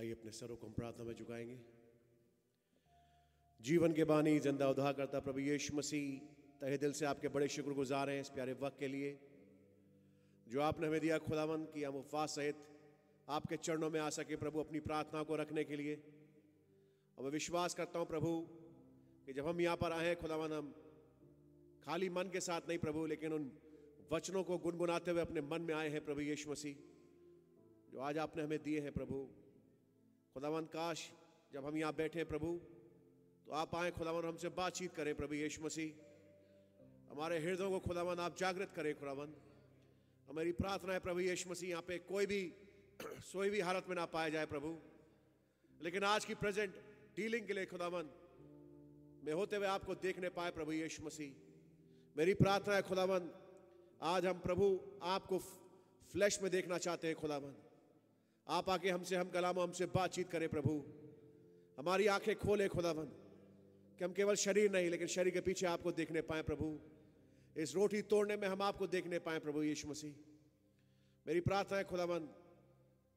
आइए अपने सरों को हम प्रार्थना में झुकाएंगे जीवन के बानी जिंदा उद्धार करता प्रभु यीशु मसीह तहे दिल से आपके बड़े शुक्रगुजार हैं इस प्यारे वक्त के लिए जो आपने हमें दिया खुदावन कि हम उपवास सहित आपके चरणों में आ सके प्रभु अपनी प्रार्थना को रखने के लिए और मैं विश्वास करता हूँ प्रभु कि जब हम यहाँ पर आए खुदावन हम खाली मन के साथ नहीं प्रभु लेकिन उन वचनों को गुनगुनाते हुए अपने मन में आए हैं प्रभु यीशु मसीह जो आज आपने हमें दिए हैं प्रभु खुदावन काश जब हम यहाँ बैठे प्रभु तो आप आए खुदावन हमसे बातचीत करें प्रभु यीशु मसीह हमारे हृदयों को खुदावन आप जागृत करें खुदावन हमारी प्रार्थना है प्रभु यीशु मसीह यहाँ पे कोई भी सोई भी हालत में ना पाया जाए प्रभु लेकिन आज की प्रेजेंट डीलिंग के लिए खुदावन मैं होते हुए आपको देखने पाए प्रभु यीशु मसीह मेरी प्रार्थना है खुदावन आज हम प्रभु आपको फ्लैश में देखना चाहते हैं खुदावन आप आके हमसे हम कलाम हमसे बातचीत करें प्रभु हमारी आंखें खोले खुदावन कि हम केवल शरीर नहीं लेकिन शरीर के पीछे आपको देखने पाए प्रभु इस रोटी तोड़ने में हम आपको देखने पाए प्रभु यीशु मसीह मेरी प्रार्थना है खुदावन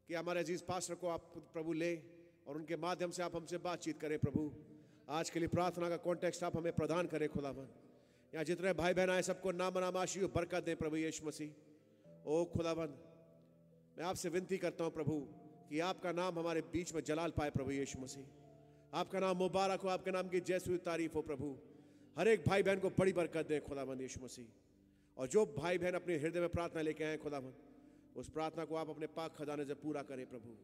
कि हमारे अजीज पास्टर को आप प्रभु ले और उनके माध्यम से आप हमसे बातचीत करें प्रभु आज के लिए प्रार्थना का कॉन्टेक्स्ट आप हमें प्रदान करें खुदावन यहाँ जितने भाई बहन आए सबको नाम नाम आशी बरकत दें प्रभु यीशु मसीह ओ खुदावन मैं आपसे विनती करता हूं प्रभु कि आपका नाम हमारे बीच में जलाल पाए प्रभु यीशु मसीह आपका नाम मुबारक हो आपके नाम की जैसी तारीफ हो प्रभु हर एक भाई बहन को बड़ी बरकत दें खुदाबंद यीशु मसीह और जो भाई बहन अपने हृदय में प्रार्थना लेके आए खुदाबंद उस प्रार्थना को आप अपने पाक खजाने से पूरा करें प्रभु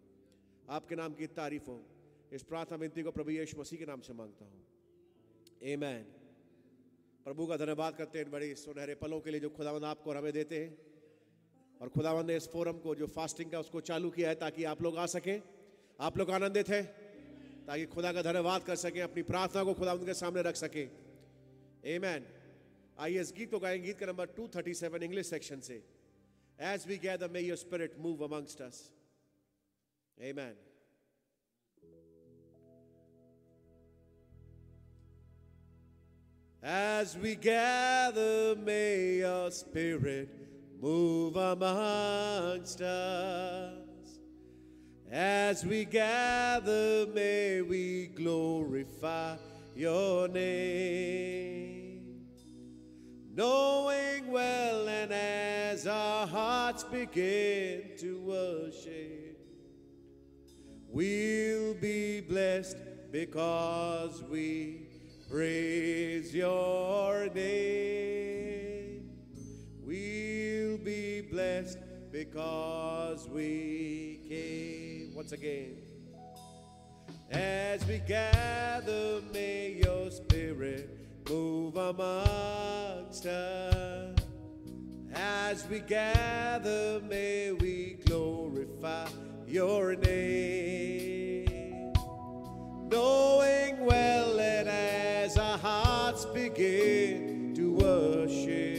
आपके नाम की तारीफ हो इस प्रार्थना विनती को प्रभु यीशु मसीह के नाम से मांगता हूँ ए प्रभु का धन्यवाद करते हैं बड़े सुनहरे पलों के लिए जो खुदावंद आपको और हमें देते हैं और खुदावन ने इस फोरम को जो फास्टिंग का उसको चालू किया है ताकि आप लोग आ सकें आप लोग आनंदित हैं ताकि खुदा का धन्यवाद कर सकें अपनी प्रार्थना को खुदा उनके सामने रख सकें मैन आइए इस गीत को गाएंगे गीत का नंबर 237 इंग्लिश सेक्शन से as we gather may your spirit move amongst us man As we gather, may your spirit move amongst us. As we gather, may we glorify your name. Knowing well, and as our hearts begin to worship, we'll be blessed because we praise your name. We'll be blessed because we came. Once again, as we gather, may your spirit move amongst us. As we gather, may we glorify your name. Knowing well that as our hearts begin to worship,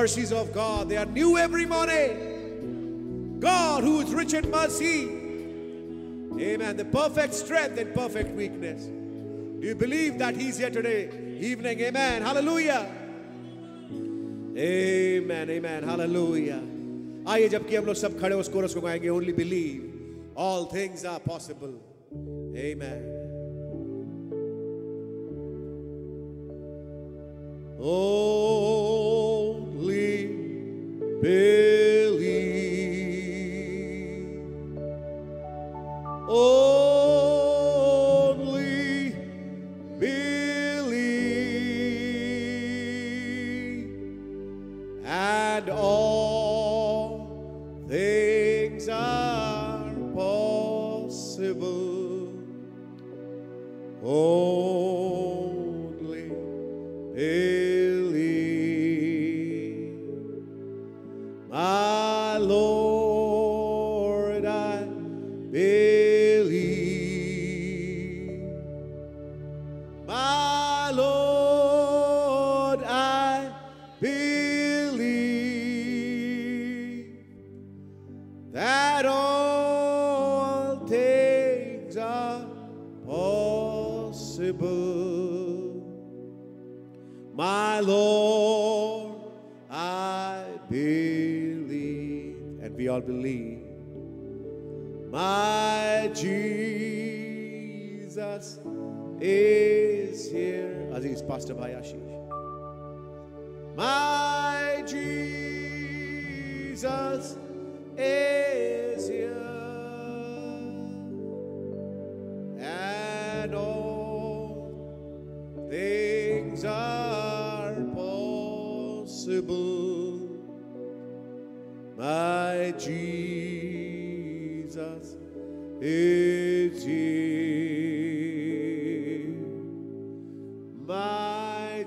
mercies of God, they are new every morning. God, who is rich in mercy, amen, the perfect strength and perfect weakness. Do you believe that He's here today, evening? Amen. Hallelujah. Amen. Amen. Hallelujah. आइए जबकि हम लोग सब खड़े उस chorus को गाएंगे only believe all things are possible Amen. Oh boldly believe. Oh.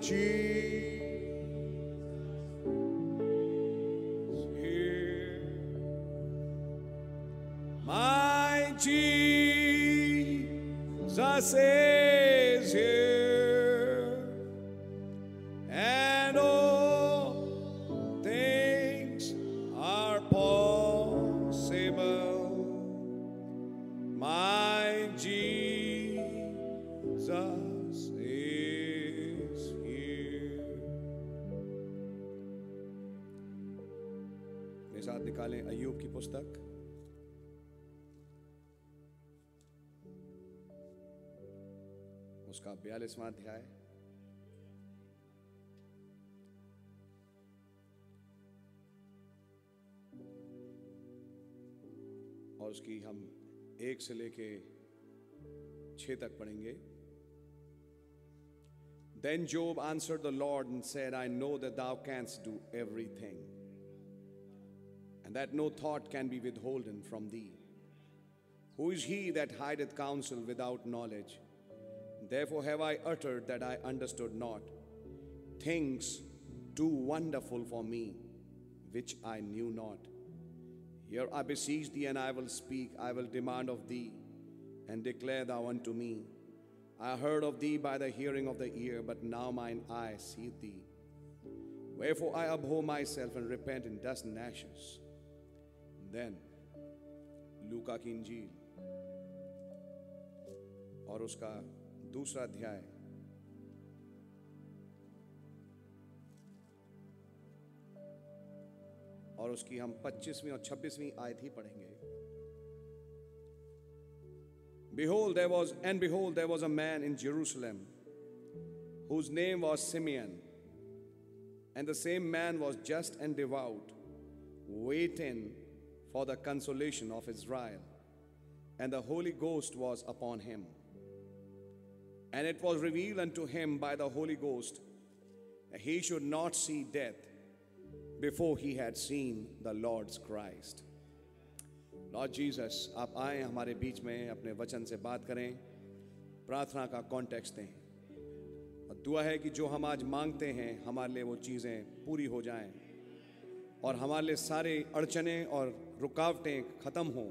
Jesus here. My Jesus बयालीसवां Then Job answered the Lord and said, I know that thou canst do everything, and that no thought can be withholden from thee. Who is he that hideth counsel without knowledge? Therefore have I uttered that I understood not things too wonderful for me, which I knew not. Here I beseech thee, and I will speak, I will demand of thee, and declare thou unto me. I heard of thee by the hearing of the ear, but now mine eye seeth thee. Wherefore I abhor myself and repent in dust and ashes. Then, Luca की इंजील दूसरा अध्याय और उसकी हम पच्चीसवीं और छब्बीसवीं आयत ही पढ़ेंगे behold there was and behold there was a man in Jerusalem whose name was Simeon and the same man was just and devout waiting for the consolation of is and the Holy Ghost was upon him And it was revealed unto him by the Holy Ghost that he should not see death before he had seen the Lord's Christ. Lord Jesus, आप आए हमारे बीच में अपने वचन से बात करें प्रार्थना का कॉन्टेक्स्ट दें और दुआ है कि जो हम आज मांगते हैं हमारे लिए वो चीज़ें पूरी हो जाएं और हमारे लिए सारे अड़चने और रुकावटें ख़त्म हों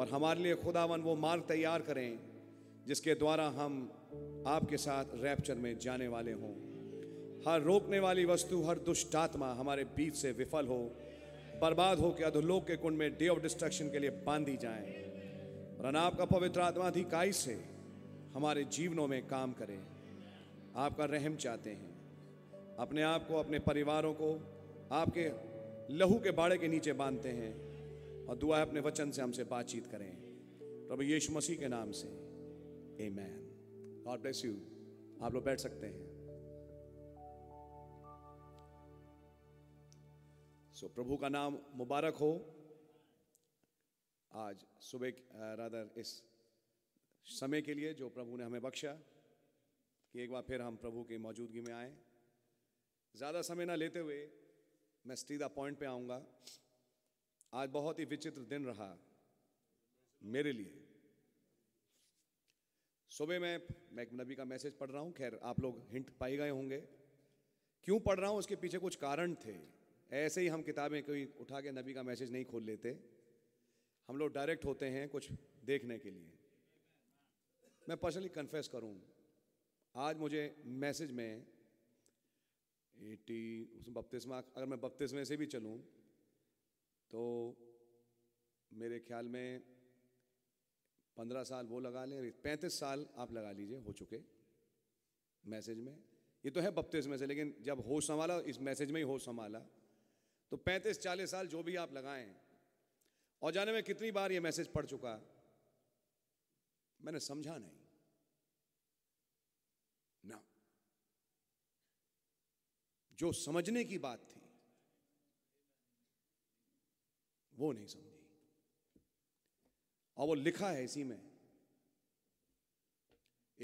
और हमारे लिए खुदावन वो मार्ग तैयार करें जिसके द्वारा हम आपके साथ रैप्चर में जाने वाले हों हर रोकने वाली वस्तु हर दुष्ट आत्मा हमारे बीच से विफल हो बर्बाद हो के अधोलोक के कुंड में डे ऑफ डिस्ट्रक्शन के लिए बांधी जाए और अनाप का पवित्र आत्मा अधिकाई से हमारे जीवनों में काम करे आपका रहम चाहते हैं अपने आप को अपने परिवारों को आपके लहू के बाड़े के नीचे बांधते हैं और दुआ है अपने वचन से हमसे बातचीत करें प्रभु यीशु मसीह के नाम से Amen. God bless you. आप लोग बैठ सकते हैं सो so, प्रभु का नाम मुबारक हो आज सुबह रादर इस समय के लिए जो प्रभु ने हमें बख्शा कि एक बार फिर हम प्रभु की मौजूदगी में आए ज़्यादा समय ना लेते हुए मैं सीधा पॉइंट पे आऊंगा आज बहुत ही विचित्र दिन रहा मेरे लिए सुबह मैं एक नबी का मैसेज पढ़ रहा हूँ खैर आप लोग हिंट पाए गए होंगे क्यों पढ़ रहा हूँ उसके पीछे कुछ कारण थे ऐसे ही हम किताबें कोई उठा के नबी का मैसेज नहीं खोल लेते हम लोग डायरेक्ट होते हैं कुछ देखने के लिए मैं पर्सनली कन्फेस करूँ आज मुझे मैसेज में एटी उसमें बपतिस्मा अगर मैं बपतिस्मे से भी चलूँ तो मेरे ख्याल में पंद्रह साल वो लगा लें पैंतीस साल आप लगा लीजिए हो चुके मैसेज में ये तो है बत्तीस में से लेकिन जब हो संभाला इस मैसेज में ही हो संभाला तो पैंतीस चालीस साल जो भी आप लगाएं और जाने में कितनी बार ये मैसेज पढ़ चुका मैंने समझा नहीं ना जो समझने की बात थी वो नहीं समझ और वो लिखा है इसी में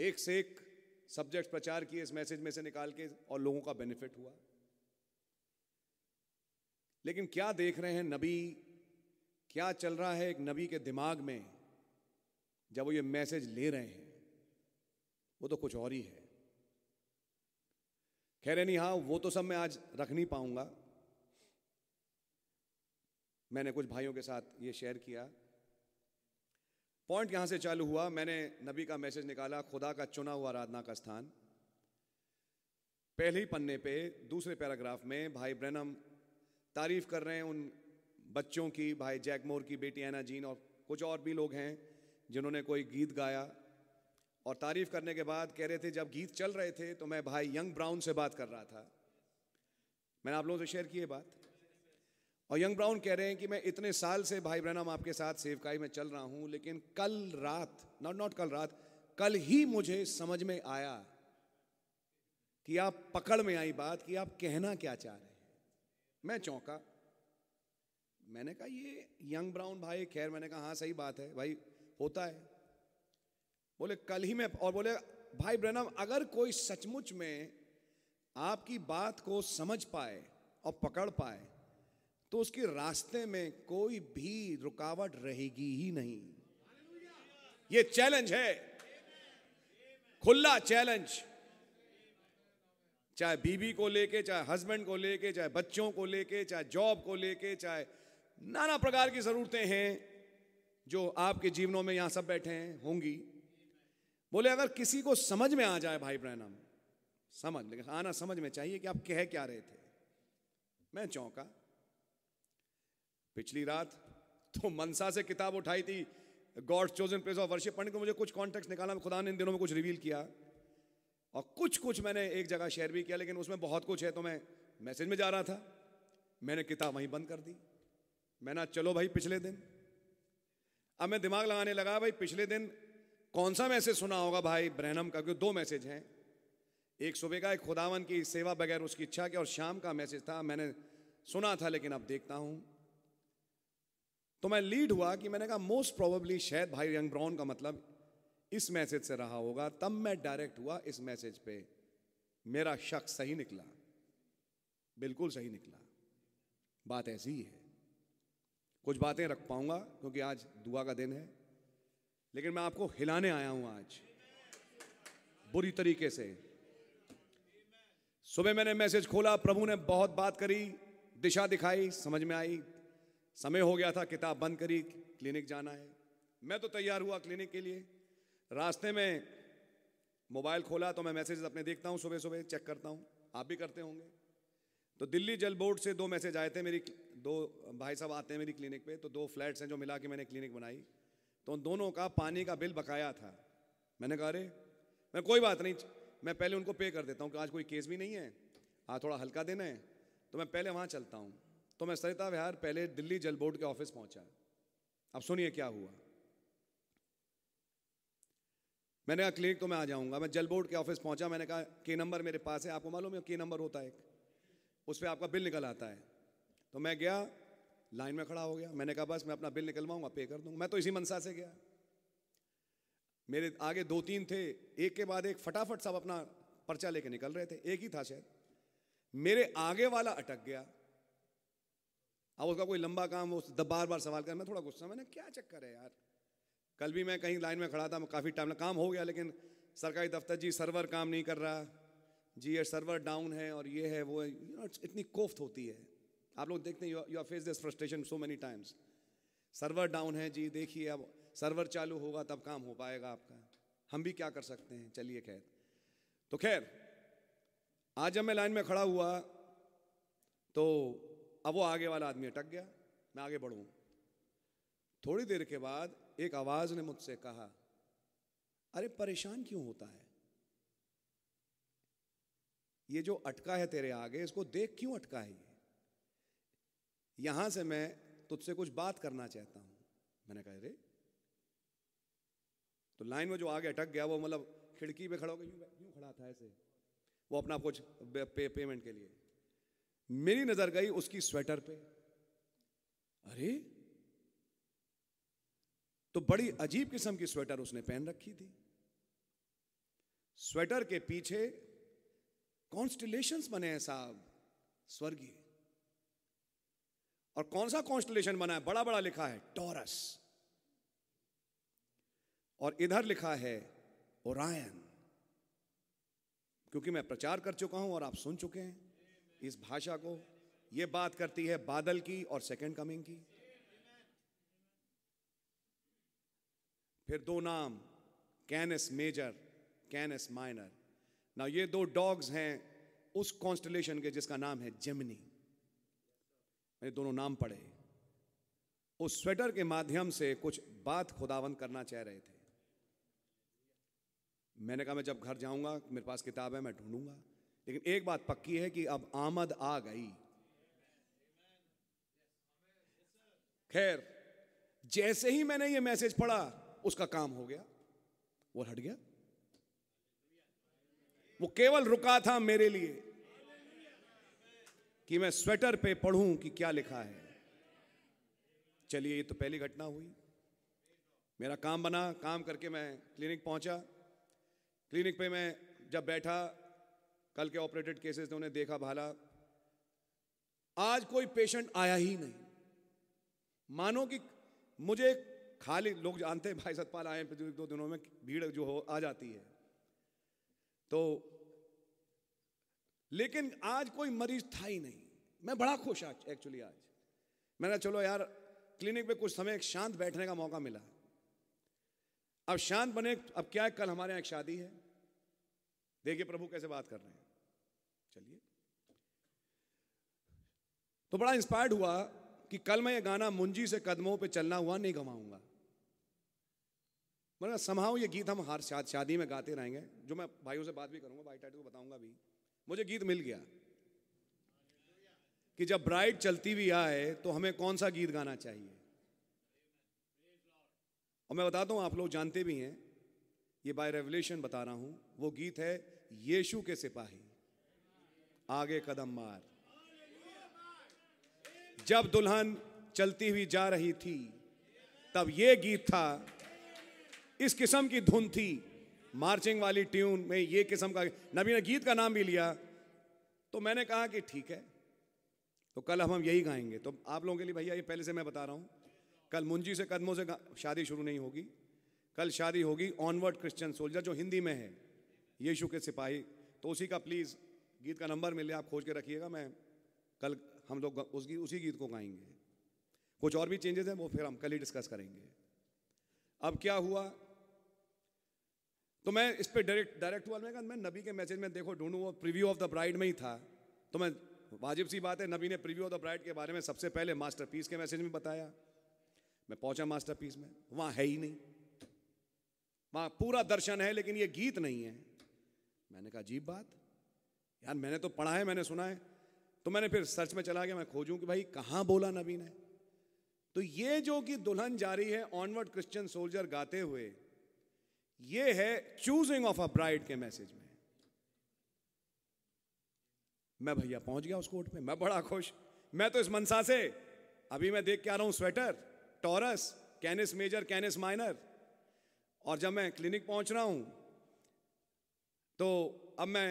एक से एक सब्जेक्ट प्रचार किए इस मैसेज में से निकाल के और लोगों का बेनिफिट हुआ लेकिन क्या देख रहे हैं नबी क्या चल रहा है एक नबी के दिमाग में जब वो ये मैसेज ले रहे हैं वो तो कुछ और ही है कह रहे नहीं हाँ वो तो सब मैं आज रख नहीं पाऊंगा मैंने कुछ भाइयों के साथ ये शेयर किया पॉइंट यहाँ से चालू हुआ मैंने नबी का मैसेज निकाला खुदा का चुना हुआ आराधना का स्थान पहले पन्ने पे दूसरे पैराग्राफ में भाई ब्रैनम तारीफ कर रहे हैं उन बच्चों की भाई जैकमोर की बेटी एना जीन और कुछ और भी लोग हैं जिन्होंने कोई गीत गाया और तारीफ करने के बाद कह रहे थे जब गीत चल रहे थे तो मैं भाई यंग ब्राउन से बात कर रहा था मैंने आप लोगों से शेयर की है बात और यंग ब्राउन कह रहे हैं कि मैं इतने साल से भाई ब्रहणम आपके साथ सेवकाई में चल रहा हूं लेकिन कल रात नॉट नॉट कल रात कल ही मुझे समझ में आया कि आप पकड़ में आई बात कि आप कहना क्या चाह रहे हैं मैं चौंका मैंने कहा ये यंग ब्राउन भाई खैर मैंने कहा हाँ सही बात है भाई होता है बोले कल ही मैं और बोले भाई ब्रनम अगर कोई सचमुच में आपकी बात को समझ पाए और पकड़ पाए तो उसके रास्ते में कोई भी रुकावट रहेगी ही नहीं ये चैलेंज है खुला चैलेंज चाहे बीबी को लेके चाहे हस्बैंड को लेके चाहे बच्चों को लेके चाहे जॉब को लेके चाहे नाना प्रकार की जरूरतें हैं जो आपके जीवनों में यहां सब बैठे हैं होंगी बोले अगर किसी को समझ में आ जाए भाई ब्रहणम समझ लेकिन आना समझ में चाहिए कि आप कह क्या रहे थे मैं चौंका पिछली रात तो मनसा से किताब उठाई थी God chosen place of worship पढ़ने को मुझे कुछ कॉन्टेक्ट निकाला खुदा ने इन दिनों में कुछ रिवील किया और कुछ कुछ मैंने एक जगह शेयर भी किया लेकिन उसमें बहुत कुछ है तो मैं मैसेज में जा रहा था मैंने किताब वहीं बंद कर दी मैंने चलो भाई पिछले दिन अब मैं दिमाग लगाने लगा भाई पिछले दिन कौन सा मैसेज सुना होगा भाई ब्रहणम का क्योंकि दो मैसेज हैं एक सुबह का एक खुदावन की सेवा बगैर उसकी इच्छा के और शाम का मैसेज था मैंने सुना था लेकिन अब देखता हूँ तो मैं लीड हुआ कि मैंने कहा मोस्ट प्रोबेबली शायद भाई यंग ब्राउन का मतलब इस मैसेज से रहा होगा तब मैं डायरेक्ट हुआ इस मैसेज पे मेरा शक सही निकला बिल्कुल सही निकला बात ऐसी ही है कुछ बातें रख पाऊंगा क्योंकि आज दुआ का दिन है लेकिन मैं आपको हिलाने आया हूं आज बुरी तरीके से सुबह मैंने मैसेज खोला प्रभु ने बहुत बात करी दिशा दिखाई समझ में आई समय हो गया था किताब बंद करी क्लिनिक जाना है मैं तो तैयार हुआ क्लिनिक के लिए रास्ते में मोबाइल खोला तो मैं मैसेजेस अपने देखता हूँ सुबह सुबह चेक करता हूँ आप भी करते होंगे तो दिल्ली जल बोर्ड से दो मैसेज आए थे मेरी दो भाई साहब आते हैं मेरी क्लिनिक पे तो दो फ्लैट्स हैं जो मिला के मैंने क्लिनिक बनाई तो उन दोनों का पानी का बिल बकाया था मैंने कहा अरे मैं कोई बात नहीं मैं पहले उनको पे कर देता हूँ कि आज कोई केस भी नहीं है आज थोड़ा हल्का देना है तो मैं पहले वहाँ चलता हूँ तो मैं सरिता विहार पहले दिल्ली जल बोर्ड के ऑफिस पहुंचा अब सुनिए क्या हुआ मैंने कहा क्लिनिक तो मैं आ जाऊंगा मैं जल बोर्ड के ऑफिस पहुंचा मैंने कहा के नंबर मेरे पास है आपको मालूम है के नंबर होता है एक उस पर आपका बिल निकल आता है तो मैं गया लाइन में खड़ा हो गया मैंने कहा बस मैं अपना बिल निकलवाऊंगा पे कर दूंगा मैं तो इसी मनसा से गया मेरे आगे दो तीन थे एक के बाद एक फटाफट सब अपना पर्चा लेके निकल रहे थे एक ही था शायद मेरे आगे वाला अटक गया अब उसका कोई लंबा काम वो बार बार सवाल कर मैं थोड़ा गुस्सा मैंने क्या चक्कर है यार कल भी मैं कहीं लाइन में खड़ा था काफ़ी टाइम काम हो गया लेकिन सरकारी दफ्तर जी सर्वर काम नहीं कर रहा जी ये सर्वर डाउन है और ये है वो यू नो इतनी कोफ्त होती है आप लोग देखते हैं you are face this frustration so many times server down है जी देखिए अब सर्वर चालू होगा तब काम हो पाएगा आपका हम भी क्या कर सकते हैं चलिए खैर तो खैर आज जब मैं लाइन में खड़ा हुआ तो अब वो आगे वाला आदमी अटक गया मैं आगे बढ़ू थोड़ी देर के बाद एक आवाज ने मुझसे कहा अरे परेशान क्यों होता है ये जो अटका है तेरे आगे इसको देख क्यों अटका है ये यहां से मैं तुझसे कुछ बात करना चाहता हूं मैंने कहा अरे तो लाइन में जो आगे अटक गया वो मतलब खिड़की पे खड़ा होकर यूं खड़ा था ऐसे वो अपना कुछ पे, पे, पेमेंट के लिए मेरी नजर गई उसकी स्वेटर पे अरे तो बड़ी अजीब किस्म की स्वेटर उसने पहन रखी थी स्वेटर के पीछे कॉन्स्टिलेशंस बने हैं साहब स्वर्गीय और कौन सा कॉन्स्टिलेशन बना है बड़ा बड़ा लिखा है टॉरस और इधर लिखा है ओरायन क्योंकि मैं प्रचार कर चुका हूं और आप सुन चुके हैं इस भाषा को यह बात करती है बादल की और सेकंड कमिंग की फिर दो नाम कैनस मेजर कैनस माइनर ना ये दो डॉग्स हैं उस कॉन्स्टलेशन के जिसका नाम है जेमिनी मैंने दोनों नाम पढ़े उस स्वेटर के माध्यम से कुछ बात खुदावंद करना चाह रहे थे मैंने कहा मैं जब घर जाऊंगा मेरे पास किताब है मैं ढूंढूंगा लेकिन एक बात पक्की है कि अब आमद आ गई खैर जैसे ही मैंने ये मैसेज पढ़ा उसका काम हो गया वो हट गया वो केवल रुका था मेरे लिए कि मैं स्वेटर पे पढ़ूं कि क्या लिखा है चलिए ये तो पहली घटना हुई मेरा काम बना काम करके मैं क्लिनिक पहुंचा क्लिनिक पे मैं जब बैठा कल के ऑपरेटेड केसेस ने उन्हें देखा भाला आज कोई पेशेंट आया ही नहीं मानो कि मुझे खाली लोग जानते हैं भाई सतपाल आए हैं दो दिनों में भीड़ जो हो आ जाती है तो लेकिन आज कोई मरीज था ही नहीं मैं बड़ा खुश आज एक्चुअली आज मैंने चलो यार क्लिनिक में कुछ समय शांत बैठने का मौका मिला अब शांत बने अब क्या है कल हमारे यहाँ एक शादी है देखिए प्रभु कैसे बात कर रहे हैं चलिए तो बड़ा इंस्पायर्ड हुआ कि कल मैं ये गाना मुंजी से कदमों पे चलना हुआ नहीं गवाऊंगा मतलब समाओ ये गीत हम हर शाद, शादी में गाते रहेंगे जो मैं भाइयों से बात भी करूंगा भाई टाइट को बताऊंगा भी मुझे गीत मिल गया कि जब ब्राइड चलती भी आए तो हमें कौन सा गीत गाना चाहिए और मैं बताता हूँ आप लोग जानते भी हैं ये बाय रेवलेशन बता रहा हूं वो गीत है यीशु के सिपाही आगे कदम मार जब दुल्हन चलती हुई जा रही थी तब ये गीत था इस किस्म की धुन थी मार्चिंग वाली ट्यून में ये किस्म का नबी ने गीत का नाम भी लिया तो मैंने कहा कि ठीक है तो कल हम हम यही गाएंगे तो आप लोगों के लिए भैया ये पहले से मैं बता रहा हूं कल मुंजी से कदमों से शादी शुरू नहीं होगी कल शादी होगी ऑनवर्ड क्रिश्चियन सोल्जर जो हिंदी में है यीशु के सिपाही तो उसी का प्लीज़ गीत का नंबर मिले आप खोज के रखिएगा मैं कल हम लोग उस गीत उसी गीत को गाएंगे कुछ और भी चेंजेस हैं वो फिर हम कल ही डिस्कस करेंगे अब क्या हुआ तो मैं इस पर डायरेक्ट डायरेक्ट हुआ मैं मैं नबी के मैसेज में देखो ढूंढूँ वो प्रीव्यू ऑफ द ब्राइड में ही था तो मैं वाजिब सी बात है नबी ने प्रीव्यू ऑफ द ब्राइड के बारे में सबसे पहले मास्टरपीस के मैसेज में बताया मैं पहुंचा मास्टरपीस में वहाँ है ही नहीं वहां पूरा दर्शन है लेकिन ये गीत नहीं है मैंने कहा अजीब बात यार मैंने तो पढ़ा है मैंने सुना है तो मैंने फिर सर्च में चला गया मैं खोजूं कि भाई कहाँ बोला नबी ने तो ये जो कि दुल्हन जारी है ऑनवर्ड क्रिश्चियन सोल्जर गाते हुए ये है चूजिंग ऑफ अ ब्राइड के मैसेज में मैं भैया पहुंच गया उस कोर्ट पे मैं बड़ा खुश मैं तो इस मनसा से अभी मैं देख के आ रहा हूं sweater Taurus Canis Major Canis Minor और जब मैं क्लिनिक पहुंच रहा हूं तो अब मैं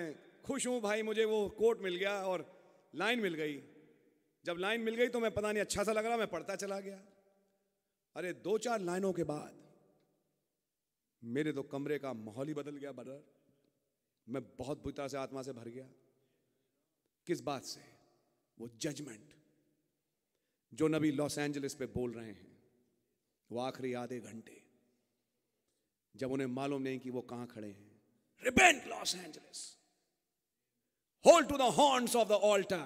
खुश हूं भाई मुझे वो कोट मिल गया और लाइन मिल गई जब लाइन मिल गई तो मैं पता नहीं अच्छा सा लग रहा मैं पढ़ता चला गया अरे दो चार लाइनों के बाद मेरे तो कमरे का माहौल ही बदल गया बदर मैं बहुत बुरी तरह से आत्मा से भर गया किस बात से वो जजमेंट जो नबी लॉस एंजलिस पे बोल रहे हैं वो आखिरी आधे घंटे जब उन्हें मालूम नहीं कि वो कहां खड़े हैं repent Los Angeles hold to the horns of the altar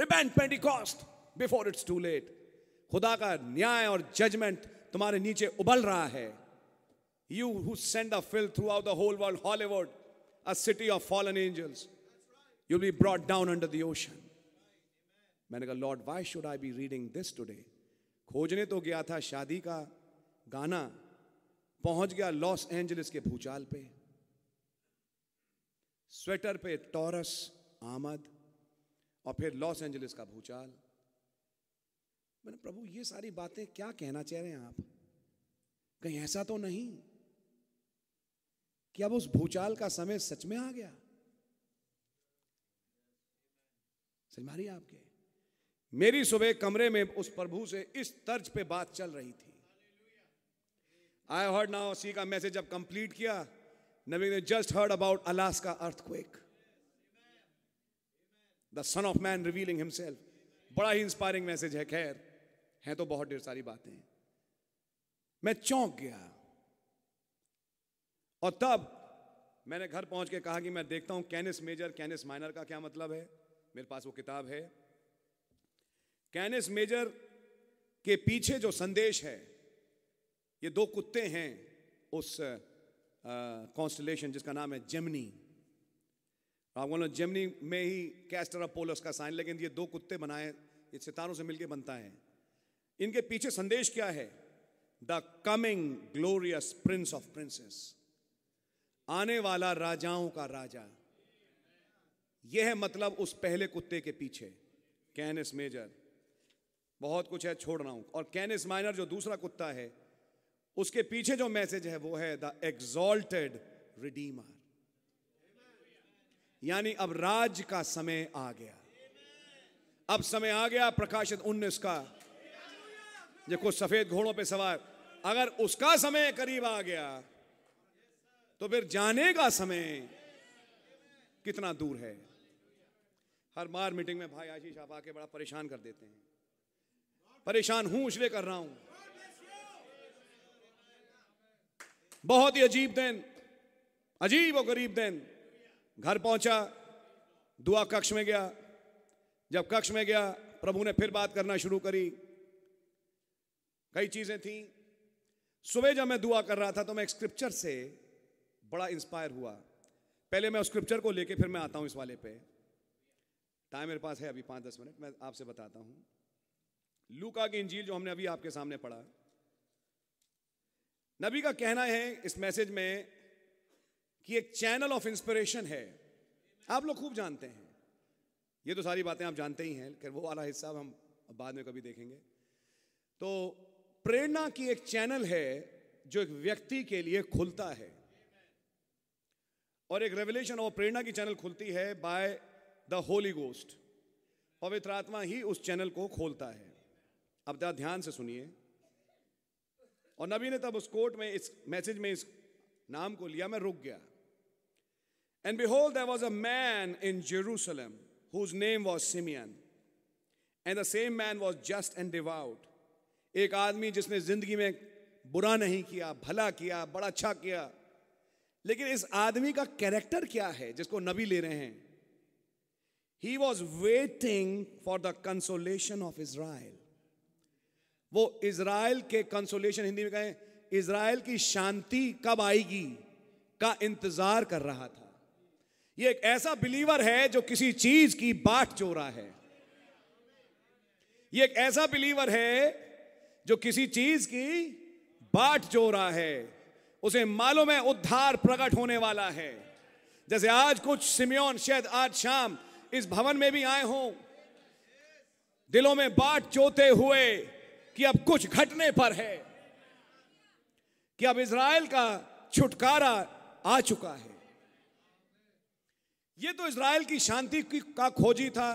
repent Pentecost before it's too late खुदा का न्याय और जजमेंट तुम्हारे नीचे उबल रहा है you who send a fill through the whole world Hollywood a city of fallen angels you be brought down under the ocean मैंने कहा Lord why should I be reading this today खोजने तो गया था शादी का गाना पहुंच गया लॉस एंजलिस के भूचाल पे स्वेटर पे टॉरस आमद और फिर लॉस एंजलिस का भूचाल मैंने प्रभु ये सारी बातें क्या कहना चाह रहे हैं आप कहीं ऐसा तो नहीं कि अब उस भूचाल का समय सच में आ गया समझ मारी आपके मेरी सुबह कमरे में उस प्रभु से इस तर्ज पे बात चल रही थी आई हर्ड नाउ सी का मैसेज अब कंप्लीट किया नवीन ने just heard about Alaska earthquake the son of man revealing himself बड़ा ही इंस्पायरिंग मैसेज है खैर है तो बहुत ढेर सारी बातें मैं चौंक गया और तब मैंने घर पहुंच के कहा कि मैं देखता हूं कैनिस मेजर कैनिस माइनर का क्या मतलब है मेरे पास वो किताब है कैनिस मेजर के पीछे जो संदेश है ये दो कुत्ते हैं उस कॉन्स्टलेशन जिसका नाम है जेमनी आप बोलो जेमनी में ही कैस्टर अपोलस का साइन लेकिन ये दो कुत्ते बनाए ये सितारों से मिलके बनता है इनके पीछे संदेश क्या है the coming glorious prince of princes आने वाला राजाओं का राजा यह है मतलब उस पहले कुत्ते के पीछे कैनिस मेजर बहुत कुछ है छोड़ रहा हूं और कैनिस माइनर जो दूसरा कुत्ता है उसके पीछे जो मैसेज है वो है द एग्जॉल्टेड रिडीमर यानी अब राज का समय आ गया अब समय आ गया प्रकाशित उन्नीस का देखो सफेद घोड़ों पे सवार अगर उसका समय करीब आ गया तो फिर जाने का समय कितना दूर है हर बार मीटिंग में भाई आशीष आप आके बड़ा परेशान कर देते हैं परेशान हूं इसलिए कर रहा हूं बहुत ही अजीब दिन अजीब और गरीब दिन घर पहुंचा दुआ कक्ष में गया जब कक्ष में गया प्रभु ने फिर बात करना शुरू करी कई चीजें थी सुबह जब मैं दुआ कर रहा था तो मैं एक स्क्रिप्चर से बड़ा इंस्पायर हुआ पहले मैं उस स्क्रिप्चर को लेके फिर मैं आता हूं इस वाले पे टाइम मेरे पास है अभी पाँच दस मिनट मैं आपसे बताता हूं लूका की इंजील जो हमने अभी आपके सामने पढ़ा नबी का कहना है इस मैसेज में कि एक चैनल ऑफ इंस्पिरेशन है आप लोग खूब जानते हैं ये तो सारी बातें आप जानते ही हैं लेकिन वो वाला हिस्सा हम बाद में कभी देखेंगे तो प्रेरणा की एक चैनल है जो एक व्यक्ति के लिए खुलता है और एक रेवलेशन और प्रेरणा की चैनल खुलती है बाय द होली गोस्ट पवित्र आत्मा ही उस चैनल को खोलता है अब ध्यान से सुनिए और नबी ने तब उस कोर्ट में इस मैसेज में इस नाम को लिया मैं रुक गया and behold there was a man in Jerusalem whose name was Simeon and the same man was just and devout एक आदमी जिसने जिंदगी में बुरा नहीं किया भला किया बड़ा अच्छा किया लेकिन इस आदमी का कैरेक्टर क्या है जिसको नबी ले रहे हैं he was waiting for the consolation of Israel वो इसराइल के कंसोलेशन हिंदी में कहें इसराइल की शांति कब आएगी का इंतजार कर रहा था ये एक ऐसा बिलीवर है जो किसी चीज की बाट चोरा है ये एक ऐसा बिलीवर है जो किसी चीज की बाट चोरा है उसे मालूम है उद्धार प्रकट होने वाला है जैसे आज कुछ सिमियोन शायद आज शाम इस भवन में भी आए हों दिलों में बाट चोते हुए कि अब कुछ घटने पर है कि अब इसराइल का छुटकारा आ चुका है यह तो इसराइल की शांति का खोजी था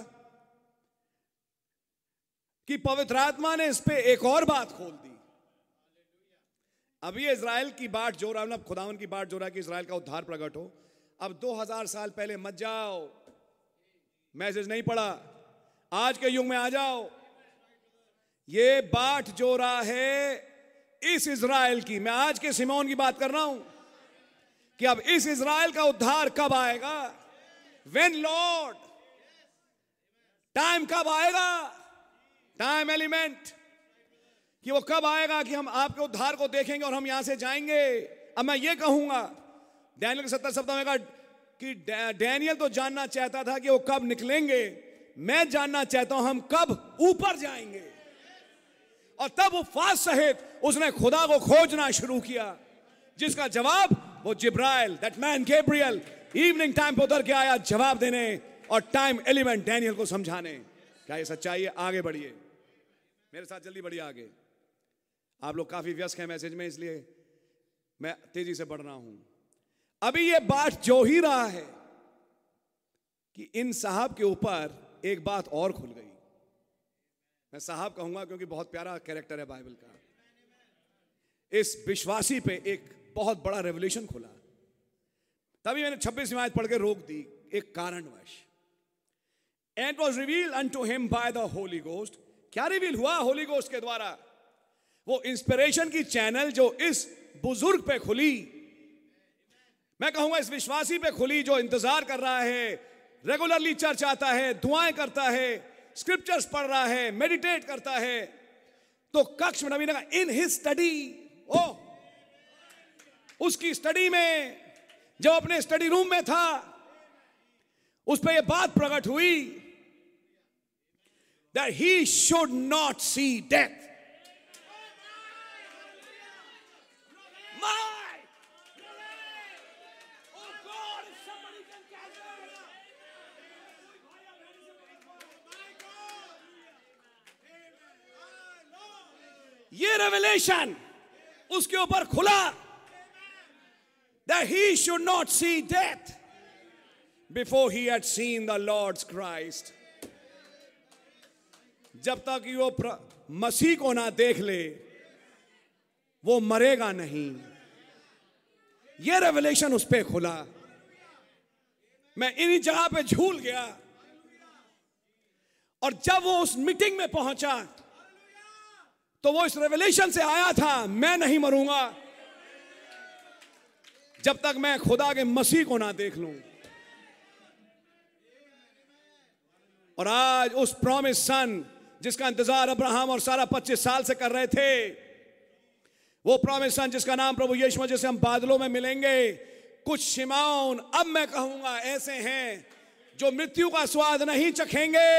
कि पवित्र आत्मा ने इस पे एक और बात खोल दी अब ये इसराइल की बात जो रहा अब खुदावन की बात जो रहा कि इसराइल का उद्धार प्रकट हो अब 2000 साल पहले मत जाओ मैसेज नहीं पड़ा आज के युग में आ जाओ ये बाट जो रहा है इस इजराइल की मैं आज के सिमोन की बात कर रहा हूं कि अब इस इजराइल का उद्धार कब आएगा वेन लॉर्ड टाइम कब आएगा टाइम एलिमेंट कि वो कब आएगा कि हम आपके उद्धार को देखेंगे और हम यहां से जाएंगे अब मैं ये कहूंगा डैनियल के सत्तर सप्ताह में कहा कि डैनियल तो जानना चाहता था कि वो कब निकलेंगे मैं जानना चाहता हूं हम कब ऊपर जाएंगे और तब उपवास सहित उसने खुदा को खोजना शुरू किया जिसका जवाब वो जिब्राइल that man Gabriel evening time पे उतर के आया जवाब देने और टाइम एलिमेंट डैनियल को समझाने क्या ये सच्चाई है आगे बढ़िए मेरे साथ जल्दी बढ़िए आगे आप लोग काफी व्यस्त हैं मैसेज में इसलिए मैं तेजी से बढ़ रहा हूं अभी ये बात जो ही रहा है कि इन साहब के ऊपर एक बात और खुल गई मैं साहब कहूंगा क्योंकि बहुत प्यारा कैरेक्टर है बाइबल का इस विश्वासी पे एक बहुत बड़ा रेवल्यूशन खुला तभी मैंने छब्बीस हिमायत पढ़ के रोक दी एक कारणवश and was reveal unto him by the Holy Ghost क्या रिवील हुआ होली गोस्ट के द्वारा वो इंस्पिरेशन की चैनल जो इस बुजुर्ग पे खुली मैं कहूंगा इस विश्वासी पे खुली जो इंतजार कर रहा है रेगुलरली चर्च आता है दुआएं करता है स्क्रिप्चर्स पढ़ रहा है मेडिटेट करता है तो कक्ष में नवीन इन हिज स्टडी ओ उसकी स्टडी में जब अपने स्टडी रूम में था उस पर यह बात प्रकट हुई that he should not see death ये रेवलेशन उसके ऊपर खुला the he should not see death before he had seen the Lord's Christ जब तक वो मसीह को ना देख ले वो मरेगा नहीं ये रेवलेशन उस पर खुला मैं इन्हीं जगह पे झूल गया और जब वो उस मीटिंग में पहुंचा तो वो इस रेवलेशन से आया था मैं नहीं मरूंगा जब तक मैं खुदा के मसीह को ना देख लू और आज उस प्रॉमिस सन जिसका इंतजार अब्राहम और सारा पच्चीस साल से कर रहे थे वो प्रॉमिस सन जिसका नाम प्रभु यीशु मसीह से हम बादलों में मिलेंगे कुछ शिमाउन अब मैं कहूंगा ऐसे हैं जो मृत्यु का स्वाद नहीं चखेंगे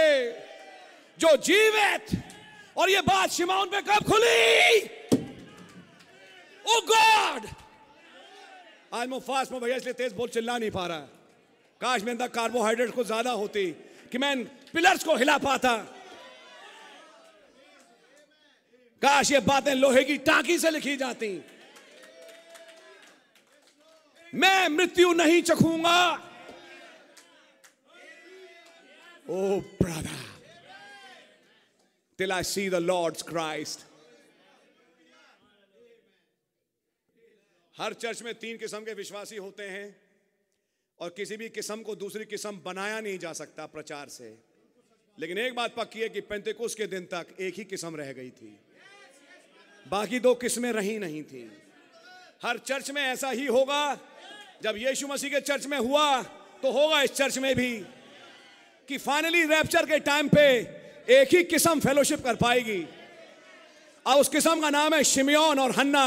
जो जीवित और ये बात शिमाउन पे कब खुली ओ oh गॉड आज मैं फास्ट में भैया इसलिए तेज बोल चिल्ला नहीं पा रहा काश मेरे अंदर कार्बोहाइड्रेट को ज्यादा होती कि मैं पिलर्स को हिला पाता काश ये बातें लोहे की टांकी से लिखी जाती मैं मृत्यु नहीं चखूंगा oh oh brother till I see the Lord's Christ. हर चर्च में तीन किस्म के विश्वासी होते हैं और किसी भी किस्म को दूसरी किस्म बनाया नहीं जा सकता प्रचार से लेकिन एक बात पक्की है कि पेंतेकुश के दिन तक एक ही किस्म रह गई थी बाकी दो किस्में रही नहीं थी हर चर्च में ऐसा ही होगा जब यीशु मसीह के चर्च में हुआ तो होगा इस चर्च में भी कि फाइनली रैप्चर के टाइम पे एक ही किस्म फेलोशिप कर पाएगी और उस किस्म का नाम है शिमियोन और हन्ना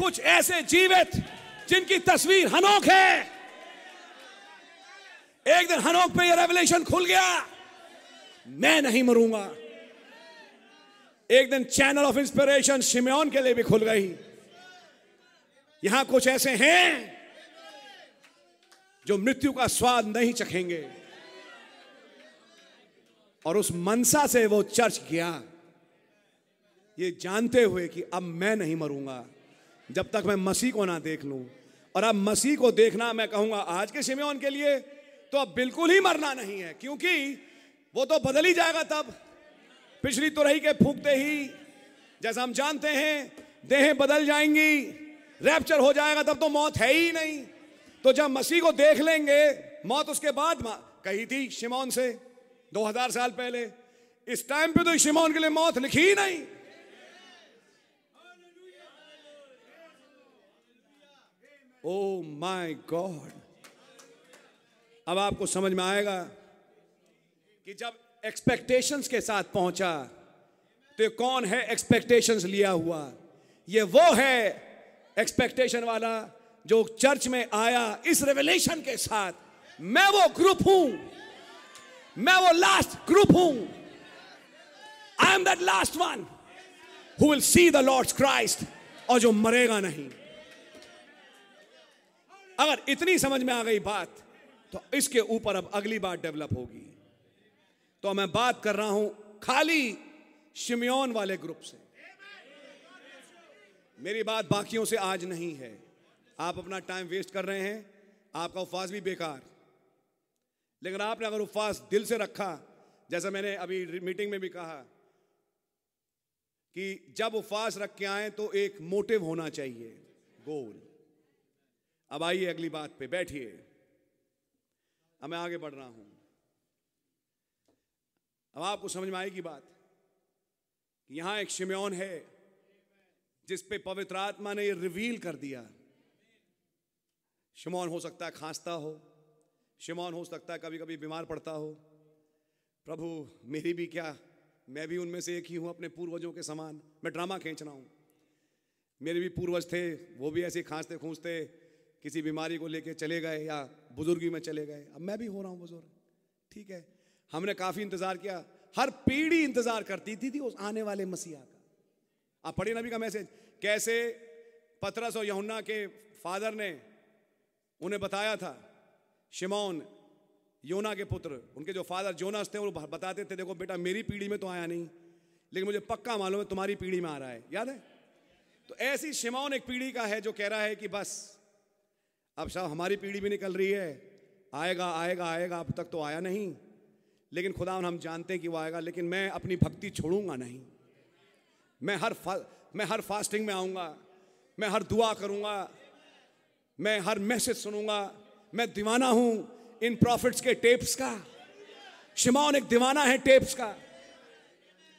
कुछ ऐसे जीवित जिनकी तस्वीर हनोक है एक दिन हनोक पे ये रेवलेशन खुल गया मैं नहीं मरूंगा एक दिन चैनल ऑफ इंस्पिरेशन शिमियोन के लिए भी खुल गई यहां कुछ ऐसे हैं जो मृत्यु का स्वाद नहीं चखेंगे और उस मनसा से वो चर्च गया ये जानते हुए कि अब मैं नहीं मरूंगा जब तक मैं मसीह को ना देख लूं और अब मसीह को देखना मैं कहूंगा आज के सिमेन के लिए तो अब बिल्कुल ही मरना नहीं है क्योंकि वो तो बदल ही जाएगा तब पिछली तुरही के फूकते ही जैसा हम जानते हैं देहें बदल जाएंगी रैप्चर हो जाएगा तब तो मौत है ही नहीं तो जब मसीह को देख लेंगे मौत उसके बाद कही थी शिमोन से 2000 साल पहले इस टाइम पे तो शिमोन के लिए मौत लिखी ही नहीं ओ माय गॉड अब आपको समझ में आएगा कि जब एक्सपेक्टेशंस के साथ पहुंचा तो ये कौन है एक्सपेक्टेशंस लिया हुआ ये वो है एक्सपेक्टेशन वाला जो चर्च में आया इस रेवलेशन के साथ मैं वो ग्रुप हूं मैं वो लास्ट ग्रुप हूं I am that last one who will see the Lord Christ और जो मरेगा नहीं अगर इतनी समझ में आ गई बात तो इसके ऊपर अब अगली बात डेवलप होगी तो मैं बात कर रहा हूं खाली शिमयोन वाले ग्रुप से मेरी बात बाकियों से आज नहीं है आप अपना टाइम वेस्ट कर रहे हैं आपका उफाज भी बेकार लेकिन आपने अगर उपवास दिल से रखा जैसा मैंने अभी मीटिंग में भी कहा कि जब उपवास रख के आए तो एक मोटिव होना चाहिए गोल अब आइए अगली बात पे बैठिए अब मैं आगे बढ़ रहा हूं अब आपको समझ में आएगी बात कि यहां एक शिम्योन है जिस पे पवित्र आत्मा ने ये रिवील कर दिया शिमोन हो सकता है खांसता हो शिमान हो सकता है कभी कभी बीमार पड़ता हो प्रभु मेरी भी क्या मैं भी उनमें से एक ही हूँ अपने पूर्वजों के समान मैं ड्रामा खींच रहा हूँ मेरे भी पूर्वज थे वो भी ऐसे खांसते खूंसते किसी बीमारी को लेके चले गए या बुजुर्गी में चले गए अब मैं भी हो रहा हूँ बुजुर्ग ठीक है हमने काफ़ी इंतज़ार किया हर पीढ़ी इंतज़ार करती थी, थी उस आने वाले मसीहा का आप पढ़िए नबी का मैसेज कैसे पतरस और यमुना के फादर ने उन्हें बताया था शिमोन योना के पुत्र उनके जो फादर जोनास थे वो बताते थे देखो बेटा मेरी पीढ़ी में तो आया नहीं लेकिन मुझे पक्का मालूम है तुम्हारी पीढ़ी में आ रहा है याद है तो ऐसी शिमोन एक पीढ़ी का है जो कह रहा है कि बस अब साहब हमारी पीढ़ी भी निकल रही है आएगा आएगा आएगा अब तक तो आया नहीं लेकिन खुदा हम जानते हैं कि वो आएगा लेकिन मैं अपनी भक्ति छोड़ूंगा नहीं मैं हर फा, मैं हर फास्टिंग में आऊँगा मैं हर दुआ करूँगा मैं हर मैसेज सुनूंगा मैं दीवाना हूं इन प्रॉफिट्स के टेप्स का शिमाउन एक दीवाना है टेप्स का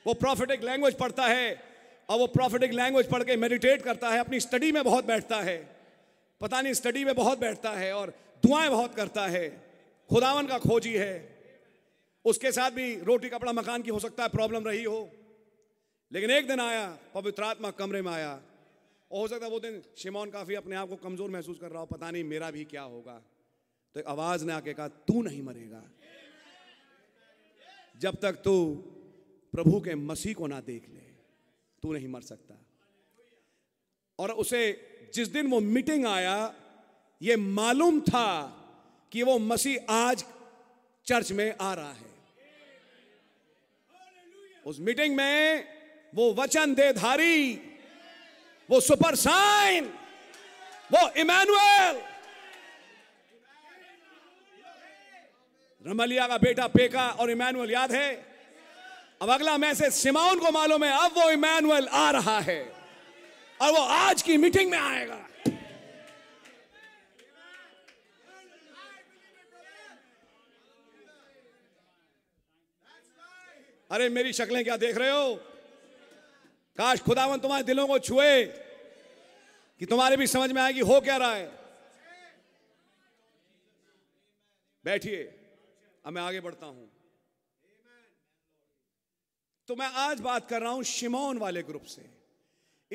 वो प्रॉफिटिक लैंग्वेज पढ़ता है और वो प्रॉफिटिक लैंग्वेज पढ़ के मेडिटेट करता है अपनी स्टडी में बहुत बैठता है पता नहीं स्टडी में बहुत बैठता है और दुआएं बहुत करता है खुदावन का खोजी है उसके साथ भी रोटी कपड़ा मकान की हो सकता है प्रॉब्लम रही हो लेकिन एक दिन आया पवित्र आत्मा कमरे में आया और हो सकता है वो दिन शिमोन काफ़ी अपने आप को कमज़ोर महसूस कर रहा हो पता नहीं मेरा भी क्या होगा तो एक आवाज ने आके कहा तू नहीं मरेगा जब तक तू प्रभु के मसीह को ना देख ले तू नहीं मर सकता और उसे जिस दिन वो मीटिंग आया ये मालूम था कि वो मसीह आज चर्च में आ रहा है उस मीटिंग में वो वचन देधारी वो सुपर साइन वो इमानुएल रमलिया का बेटा पेका और इमानुअल याद है अब अगला मैसेज सिमाउन को मालूम है अब वो इमानुअल आ रहा है और वो आज की मीटिंग में आएगा अरे मेरी शक्लें क्या देख रहे हो काश खुदावन तुम्हारे दिलों को छुए कि तुम्हारे भी समझ में आए कि हो क्या रहा है बैठिए अब मैं आगे बढ़ता हूं तो मैं आज बात कर रहा हूं शिमोन वाले ग्रुप से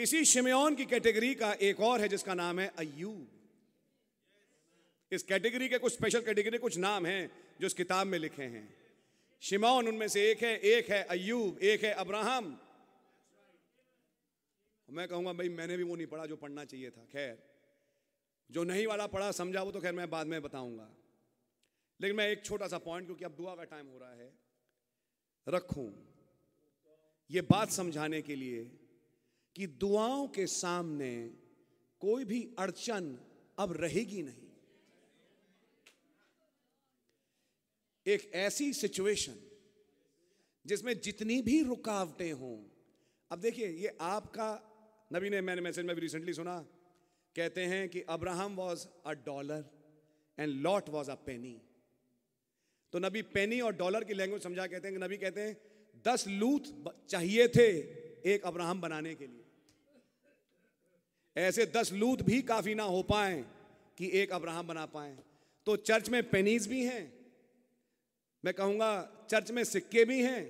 इसी शिमोन की कैटेगरी का एक और है जिसका नाम है अयूब इस कैटेगरी के कुछ स्पेशल कैटेगरी कुछ नाम हैं जो इस किताब में लिखे हैं शिमौन उनमें से एक है एक है अयूब एक है अब्राहम मैं कहूंगा भाई मैंने भी वो नहीं पढ़ा जो पढ़ना चाहिए था खैर जो नहीं वाला पढ़ा समझा वो तो खैर मैं बाद में बताऊंगा लेकिन मैं एक छोटा सा पॉइंट क्योंकि अब दुआ का टाइम हो रहा है रखूं ये बात समझाने के लिए कि दुआओं के सामने कोई भी अड़चन अब रहेगी नहीं एक ऐसी सिचुएशन जिसमें जितनी भी रुकावटें हों अब देखिए ये आपका नबी ने मैंने मैसेज में भी रिसेंटली सुना कहते हैं कि Abraham was a dollar and Lot was a penny तो नबी पेनी और डॉलर की लैंग्वेज समझा कहते हैं कि नबी कहते हैं दस लूथ चाहिए थे एक अब्राहम बनाने के लिए ऐसे दस लूथ भी काफी ना हो पाए कि एक अब्राहम बना पाए तो चर्च में पेनीज भी हैं मैं कहूंगा चर्च में सिक्के भी हैं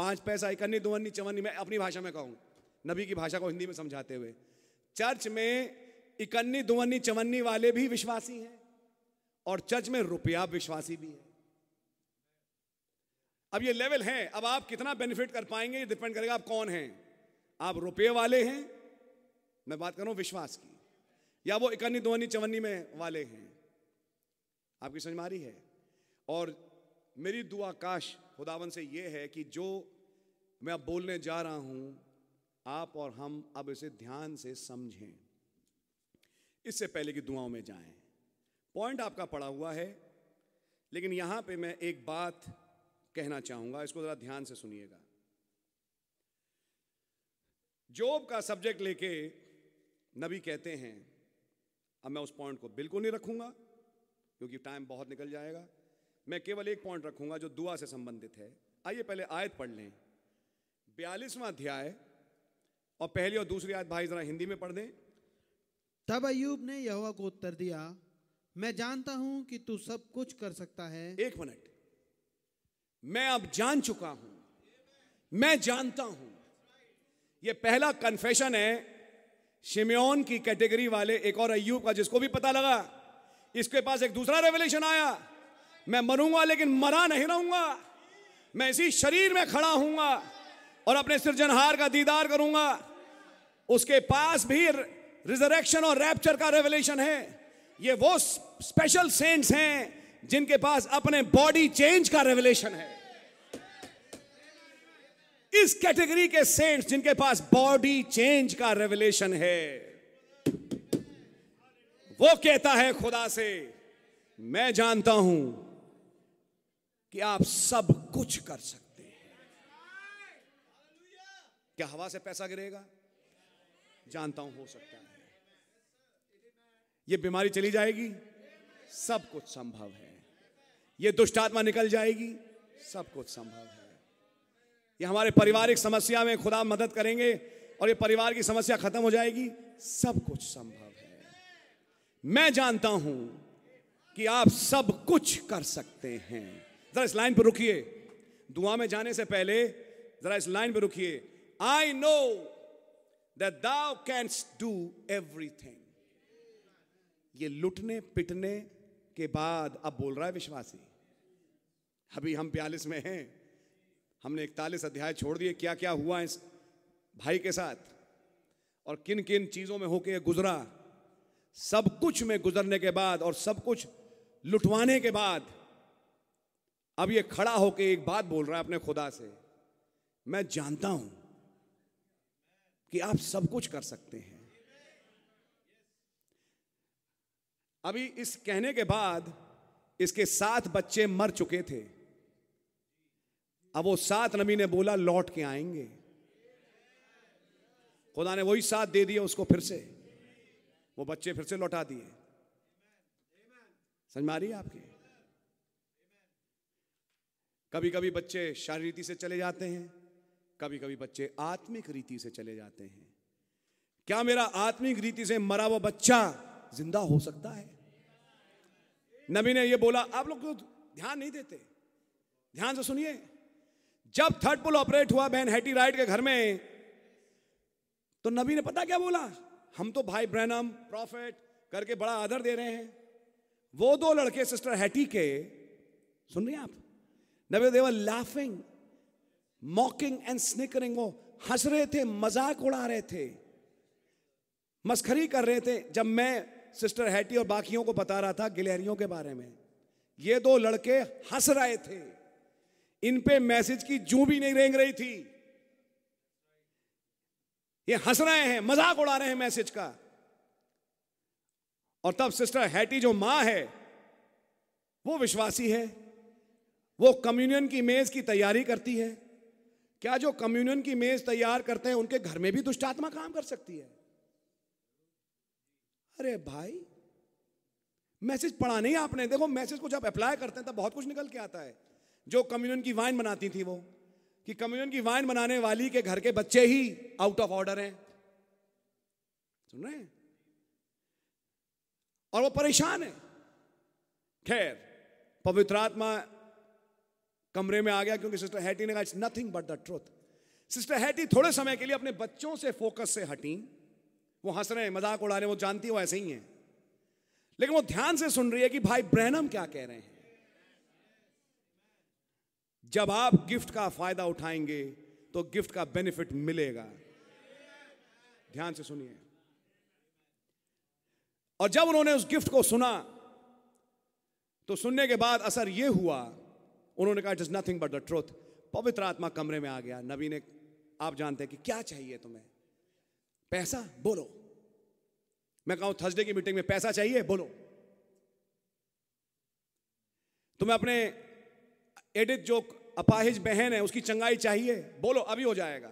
पांच पैसा इकन्नी दुवन्नी चवन्नी मैं अपनी भाषा में कहूँ नबी की भाषा को हिंदी में समझाते हुए चर्च में इकन्नी दुवन्नी चवन्नी वाले भी विश्वासी हैं और चर्च में रुपया विश्वासी भी है अब ये लेवल है अब आप कितना बेनिफिट कर पाएंगे ये डिपेंड करेगा आप कौन हैं आप रुपये वाले हैं मैं बात कर रहा हूं विश्वास की या वो इकन्नी दोनी चवन्नी में वाले हैं आपकी समझ मारी है और मेरी दुआ काश खुदावन से ये है कि जो मैं अब बोलने जा रहा हूं आप और हम अब इसे ध्यान से समझें इससे पहले की दुआओं में जाएं पॉइंट आपका पड़ा हुआ है लेकिन यहां पे मैं एक बात कहना चाहूंगा इसको जरा ध्यान से सुनिएगा जॉब का सब्जेक्ट लेके नबी कहते हैं अब मैं उस पॉइंट को बिल्कुल नहीं रखूंगा क्योंकि टाइम बहुत निकल जाएगा मैं केवल एक पॉइंट रखूंगा जो दुआ से संबंधित है आइए पहले आयत पढ़ लें बयालीसवां अध्याय और पहली और दूसरी आयत भाई जरा हिंदी में पढ़ दें तब अयूब ने यहोवा को उत्तर दिया मैं जानता हूं कि तू सब कुछ कर सकता है एक मिनट मैं अब जान चुका हूं मैं जानता हूं यह पहला कन्फेशन है शिम्योन की कैटेगरी वाले एक और अयूब का जिसको भी पता लगा इसके पास एक दूसरा रेवलेशन आया मैं मरूंगा लेकिन मरा नहीं रहूंगा मैं इसी शरीर में खड़ा हूंगा और अपने सृजनहार का दीदार करूंगा उसके पास भी रिजरेक्शन और रैप्चर का रेवलेशन है ये वो स्पेशल सेंट्स हैं जिनके पास अपने बॉडी चेंज का रेवलेशन है इस कैटेगरी के सेंट्स जिनके पास बॉडी चेंज का रेवलेशन है वो कहता है खुदा से मैं जानता हूं कि आप सब कुछ कर सकते हैं क्या हवा से पैसा गिरेगा जानता हूं हो सकता है ये बीमारी चली जाएगी सब कुछ संभव है ये दुष्ट आत्मा निकल जाएगी सब कुछ संभव है ये हमारे पारिवारिक समस्या में खुदा मदद करेंगे और ये परिवार की समस्या खत्म हो जाएगी सब कुछ संभव है मैं जानता हूं कि आप सब कुछ कर सकते हैं जरा इस लाइन पर रुकिए दुआ में जाने से पहले जरा इस लाइन पर रुकिए I know that thou can do everything ये लुटने पिटने के बाद अब बोल रहा है विश्वासी अभी हम बयालीस में हैं हमने इकतालीस अध्याय छोड़ दिए क्या क्या हुआ इस भाई के साथ और किन किन चीज़ों में होके गुजरा सब कुछ में गुजरने के बाद और सब कुछ लुटवाने के बाद अब ये खड़ा होके एक बात बोल रहा है अपने खुदा से मैं जानता हूं कि आप सब कुछ कर सकते हैं अभी इस कहने के बाद इसके सात बच्चे मर चुके थे अब वो सात नबी ने बोला लौट के आएंगे खुदा ने वही साथ दे दिया उसको फिर से वो बच्चे फिर से लौटा दिए समझ में आ रही है आपकी कभी कभी बच्चे शारीरिक रीति से चले जाते हैं कभी कभी बच्चे आत्मिक रीति से चले जाते हैं क्या मेरा आत्मिक रीति से मरा हुआ बच्चा जिंदा हो सकता है नबी ने यह बोला आप लोग तो ध्यान नहीं देते ध्यान से सुनिए जब थर्ड पुल ऑपरेट हुआ बहन हैटी राइट के घर में तो नबी ने पता क्या बोला हम तो भाई ब्रैनम प्रॉफिट करके बड़ा आदर दे रहे हैं वो दो लड़के सिस्टर हैटी के सुन रहे हैं आप नबी देवर लाफिंग मॉकिंग एंड स्निकरिंग वो हंस रहे थे मजाक उड़ा रहे थे मस्खरी कर रहे थे जब मैं सिस्टर हैटी और बाकियों को बता रहा था गिलहरियों के बारे में ये दो लड़के हंस रहे थे इन पे मैसेज की जू भी नहीं रेंग रही थी ये हंस रहे हैं मजाक उड़ा रहे हैं मैसेज का और तब सिस्टर हैटी जो मां है वो विश्वासी है वो कम्युनियन की मेज की तैयारी करती है क्या जो कम्युनियन की मेज तैयार करते हैं उनके घर में भी दुष्ट आत्मा काम कर सकती है अरे भाई मैसेज पढ़ा नहीं आपने देखो मैसेज को जब अप्लाई करते हैं तब बहुत कुछ निकल के आता है जो कम्युनियन की वाइन बनाती थी वो कि कम्युनियन की वाइन बनाने वाली के घर के बच्चे ही आउट ऑफ ऑर्डर हैं सुन रहे हैं और वो परेशान है खैर पवित्र आत्मा कमरे में आ गया क्योंकि सिस्टर हैटी ने कहा it's nothing but the truth sister Hattie थोड़े समय के लिए अपने बच्चों से फोकस से हटी वो हंस रहे हैं मजाक उड़ा रहे हैं वो जानती वो ऐसे ही हैं लेकिन वो ध्यान से सुन रही है कि भाई ब्रहनम क्या कह रहे हैं जब आप गिफ्ट का फायदा उठाएंगे तो गिफ्ट का बेनिफिट मिलेगा ध्यान से सुनिए और जब उन्होंने उस गिफ्ट को सुना तो सुनने के बाद असर यह हुआ उन्होंने कहा it is nothing but the truth पवित्र आत्मा कमरे में आ गया नबी ने आप जानते हैं कि क्या चाहिए तुम्हें पैसा बोलो मैं कहूं थर्सडे की मीटिंग में पैसा चाहिए बोलो तुम्हें अपने एडिथ जो अपाहिज बहन है उसकी चंगाई चाहिए बोलो अभी हो जाएगा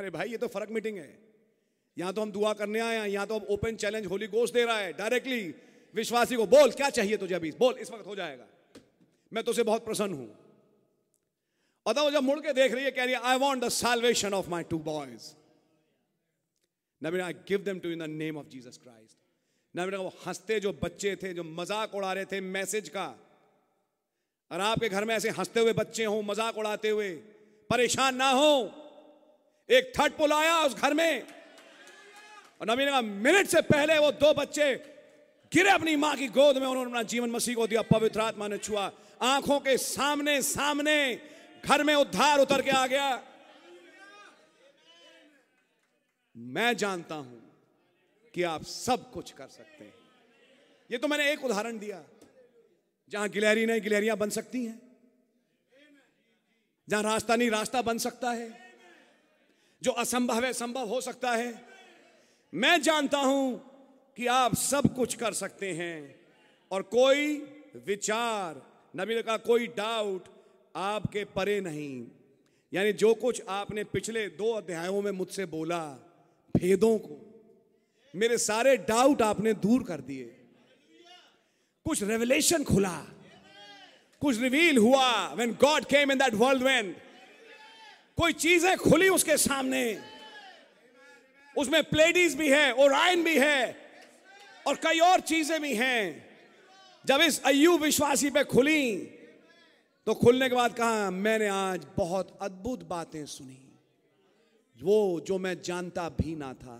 अरे भाई ये तो फर्क मीटिंग है यहां तो हम दुआ करने आए हैं यहां तो अब ओपन चैलेंज होली गोश्त दे रहा है डायरेक्टली विश्वासी को बोल क्या चाहिए तुझे अभी बोल इस वक्त हो जाएगा मैं तुझसे बहुत प्रसन्न हूं अदा वो जब मुड़ के देख रही है कह रही है I want the salvation of my two boys नबीन I give them to in the name of Jesus Christ नबीन वो हंसते जो बच्चे थे जो मजाक उड़ा रहे थे मैसेज का और आपके घर में ऐसे हंसते हुए बच्चे हों मजाक उड़ाते हुए परेशान ना हो एक थट पुल आया उस घर में और नबी ने कहा मिनट से पहले वो दो बच्चे गिरे अपनी मां की गोद में उन्होंने अपना जीवन मसीह को दिया पवित्र आत्मा ने छुआ आंखों के सामने सामने घर में उद्धार उतर के आ गया मैं जानता हूं कि आप सब कुछ कर सकते हैं ये तो मैंने एक उदाहरण दिया जहां गिलहरी नहीं गिलहरियां बन सकती हैं जहां रास्ता नहीं रास्ता बन सकता है जो असंभव है संभव हो सकता है मैं जानता हूं कि आप सब कुछ कर सकते हैं और कोई विचार नबी ने कहा कोई डाउट आपके परे नहीं यानी जो कुछ आपने पिछले दो अध्यायों में मुझसे बोला भेदों को मेरे सारे डाउट आपने दूर कर दिए कुछ रेवलेशन खुला कुछ रिवील हुआ when God came in that world when कोई चीजें खुली उसके सामने उसमें प्लेडीज भी है ओरायन भी है और कई और चीजें भी हैं जब इस अयु विश्वासी पे खुली तो खुलने के बाद कहा मैंने आज बहुत अद्भुत बातें सुनी वो जो मैं जानता भी ना था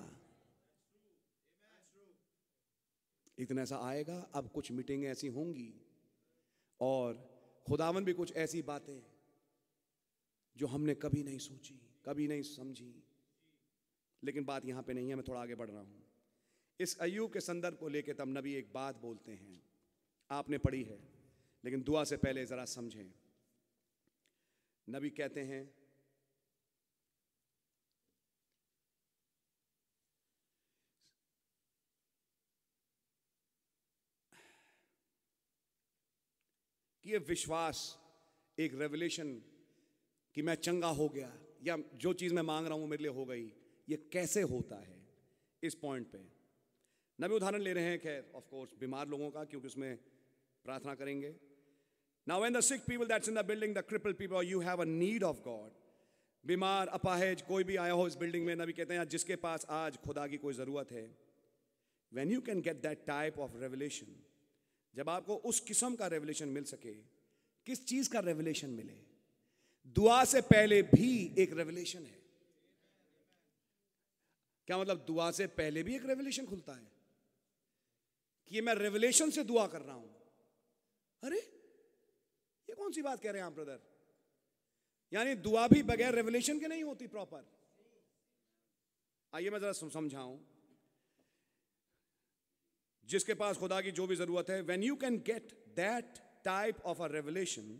एक दिन ऐसा आएगा अब कुछ मीटिंग ऐसी होंगी और खुदावन भी कुछ ऐसी बातें जो हमने कभी नहीं सोची कभी नहीं समझी लेकिन बात यहां पे नहीं है मैं थोड़ा आगे बढ़ रहा हूं इस अयुब के संदर्भ को लेके तब नबी एक बात बोलते हैं आपने पढ़ी है लेकिन दुआ से पहले ज़रा समझें नबी कहते हैं कि ये विश्वास एक रेवलेशन कि मैं चंगा हो गया या जो चीज़ मैं मांग रहा हूँ मेरे लिए हो गई ये कैसे होता है इस पॉइंट पे भी उदाहरण ले रहे हैं खैर ऑफ कोर्स बीमार लोगों का क्योंकि उसमें प्रार्थना करेंगे now when the sick people that's in the building the cripple people you have a need of God बीमार अपाहेज कोई भी आया हो इस बिल्डिंग में नबी कहते हैं जिसके पास आज खुदा की कोई ज़रूरत है when you can get that type of revelation जब आपको उस किस्म का रेवलेशन मिल सके किस चीज का रेवलेशन मिले दुआ से पहले भी एक रेवलेशन है क्या मतलब दुआ से पहले भी एक रेवलेशन खुलता है कि मैं रेवलेशन से दुआ कर रहा हूं अरे ये कौन सी बात कह रहे हैं आप ब्रदर यानी दुआ भी बगैर रेवलेशन के नहीं होती प्रॉपर आइए मैं जरा समझाऊं जिसके पास खुदा की जो भी जरूरत है when you can get that type of a revelation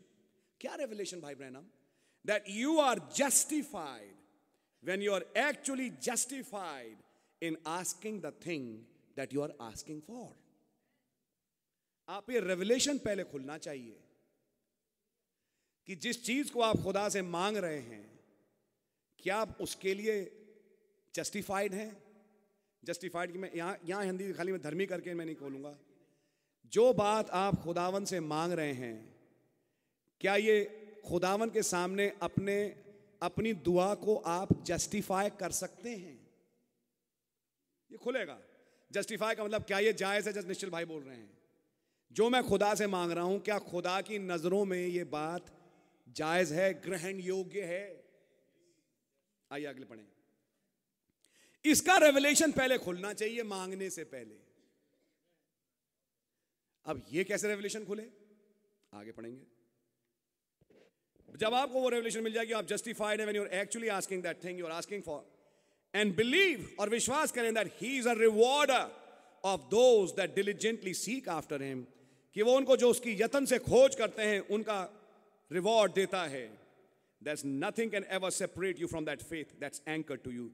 क्या रेवलेशन भाई ब्रहणम that you are justified when you are actually justified in asking the thing that you are asking for आप ये रेवलेशन पहले खुलना चाहिए कि जिस चीज को आप खुदा से मांग रहे हैं क्या आप उसके लिए जस्टिफाइड हैं जस्टिफाइड कि मैं यहाँ यहाँ हिंदी खाली मैं धर्मी करके मैं नहीं खोलूँगा जो बात आप खुदावन से मांग रहे हैं क्या ये खुदावन के सामने अपने अपनी दुआ को आप जस्टिफाई कर सकते हैं ये खुलेगा जस्टिफाई का मतलब क्या ये जायज़ है जस निश्चल भाई बोल रहे हैं जो मैं खुदा से मांग रहा हूं क्या खुदा की नज़रों में ये बात जायज़ है ग्रहण योग्य है आइए अगले पढ़ें इसका रेवलेशन पहले खुलना चाहिए मांगने से पहले अब ये कैसे रेवलेशन खुले आगे पढ़ेंगे जब आपको वो रेवलेशन मिल जाएगी आप जस्टिफाइड है actually asking that thing you are asking for and believe और विश्वास करें that he is a reward of those that diligently seek after him कि वो उनको जो उसकी यतन से खोज करते हैं उनका रिवॉर्ड देता है that's nothing can ever separate you from that faith that's anchor to you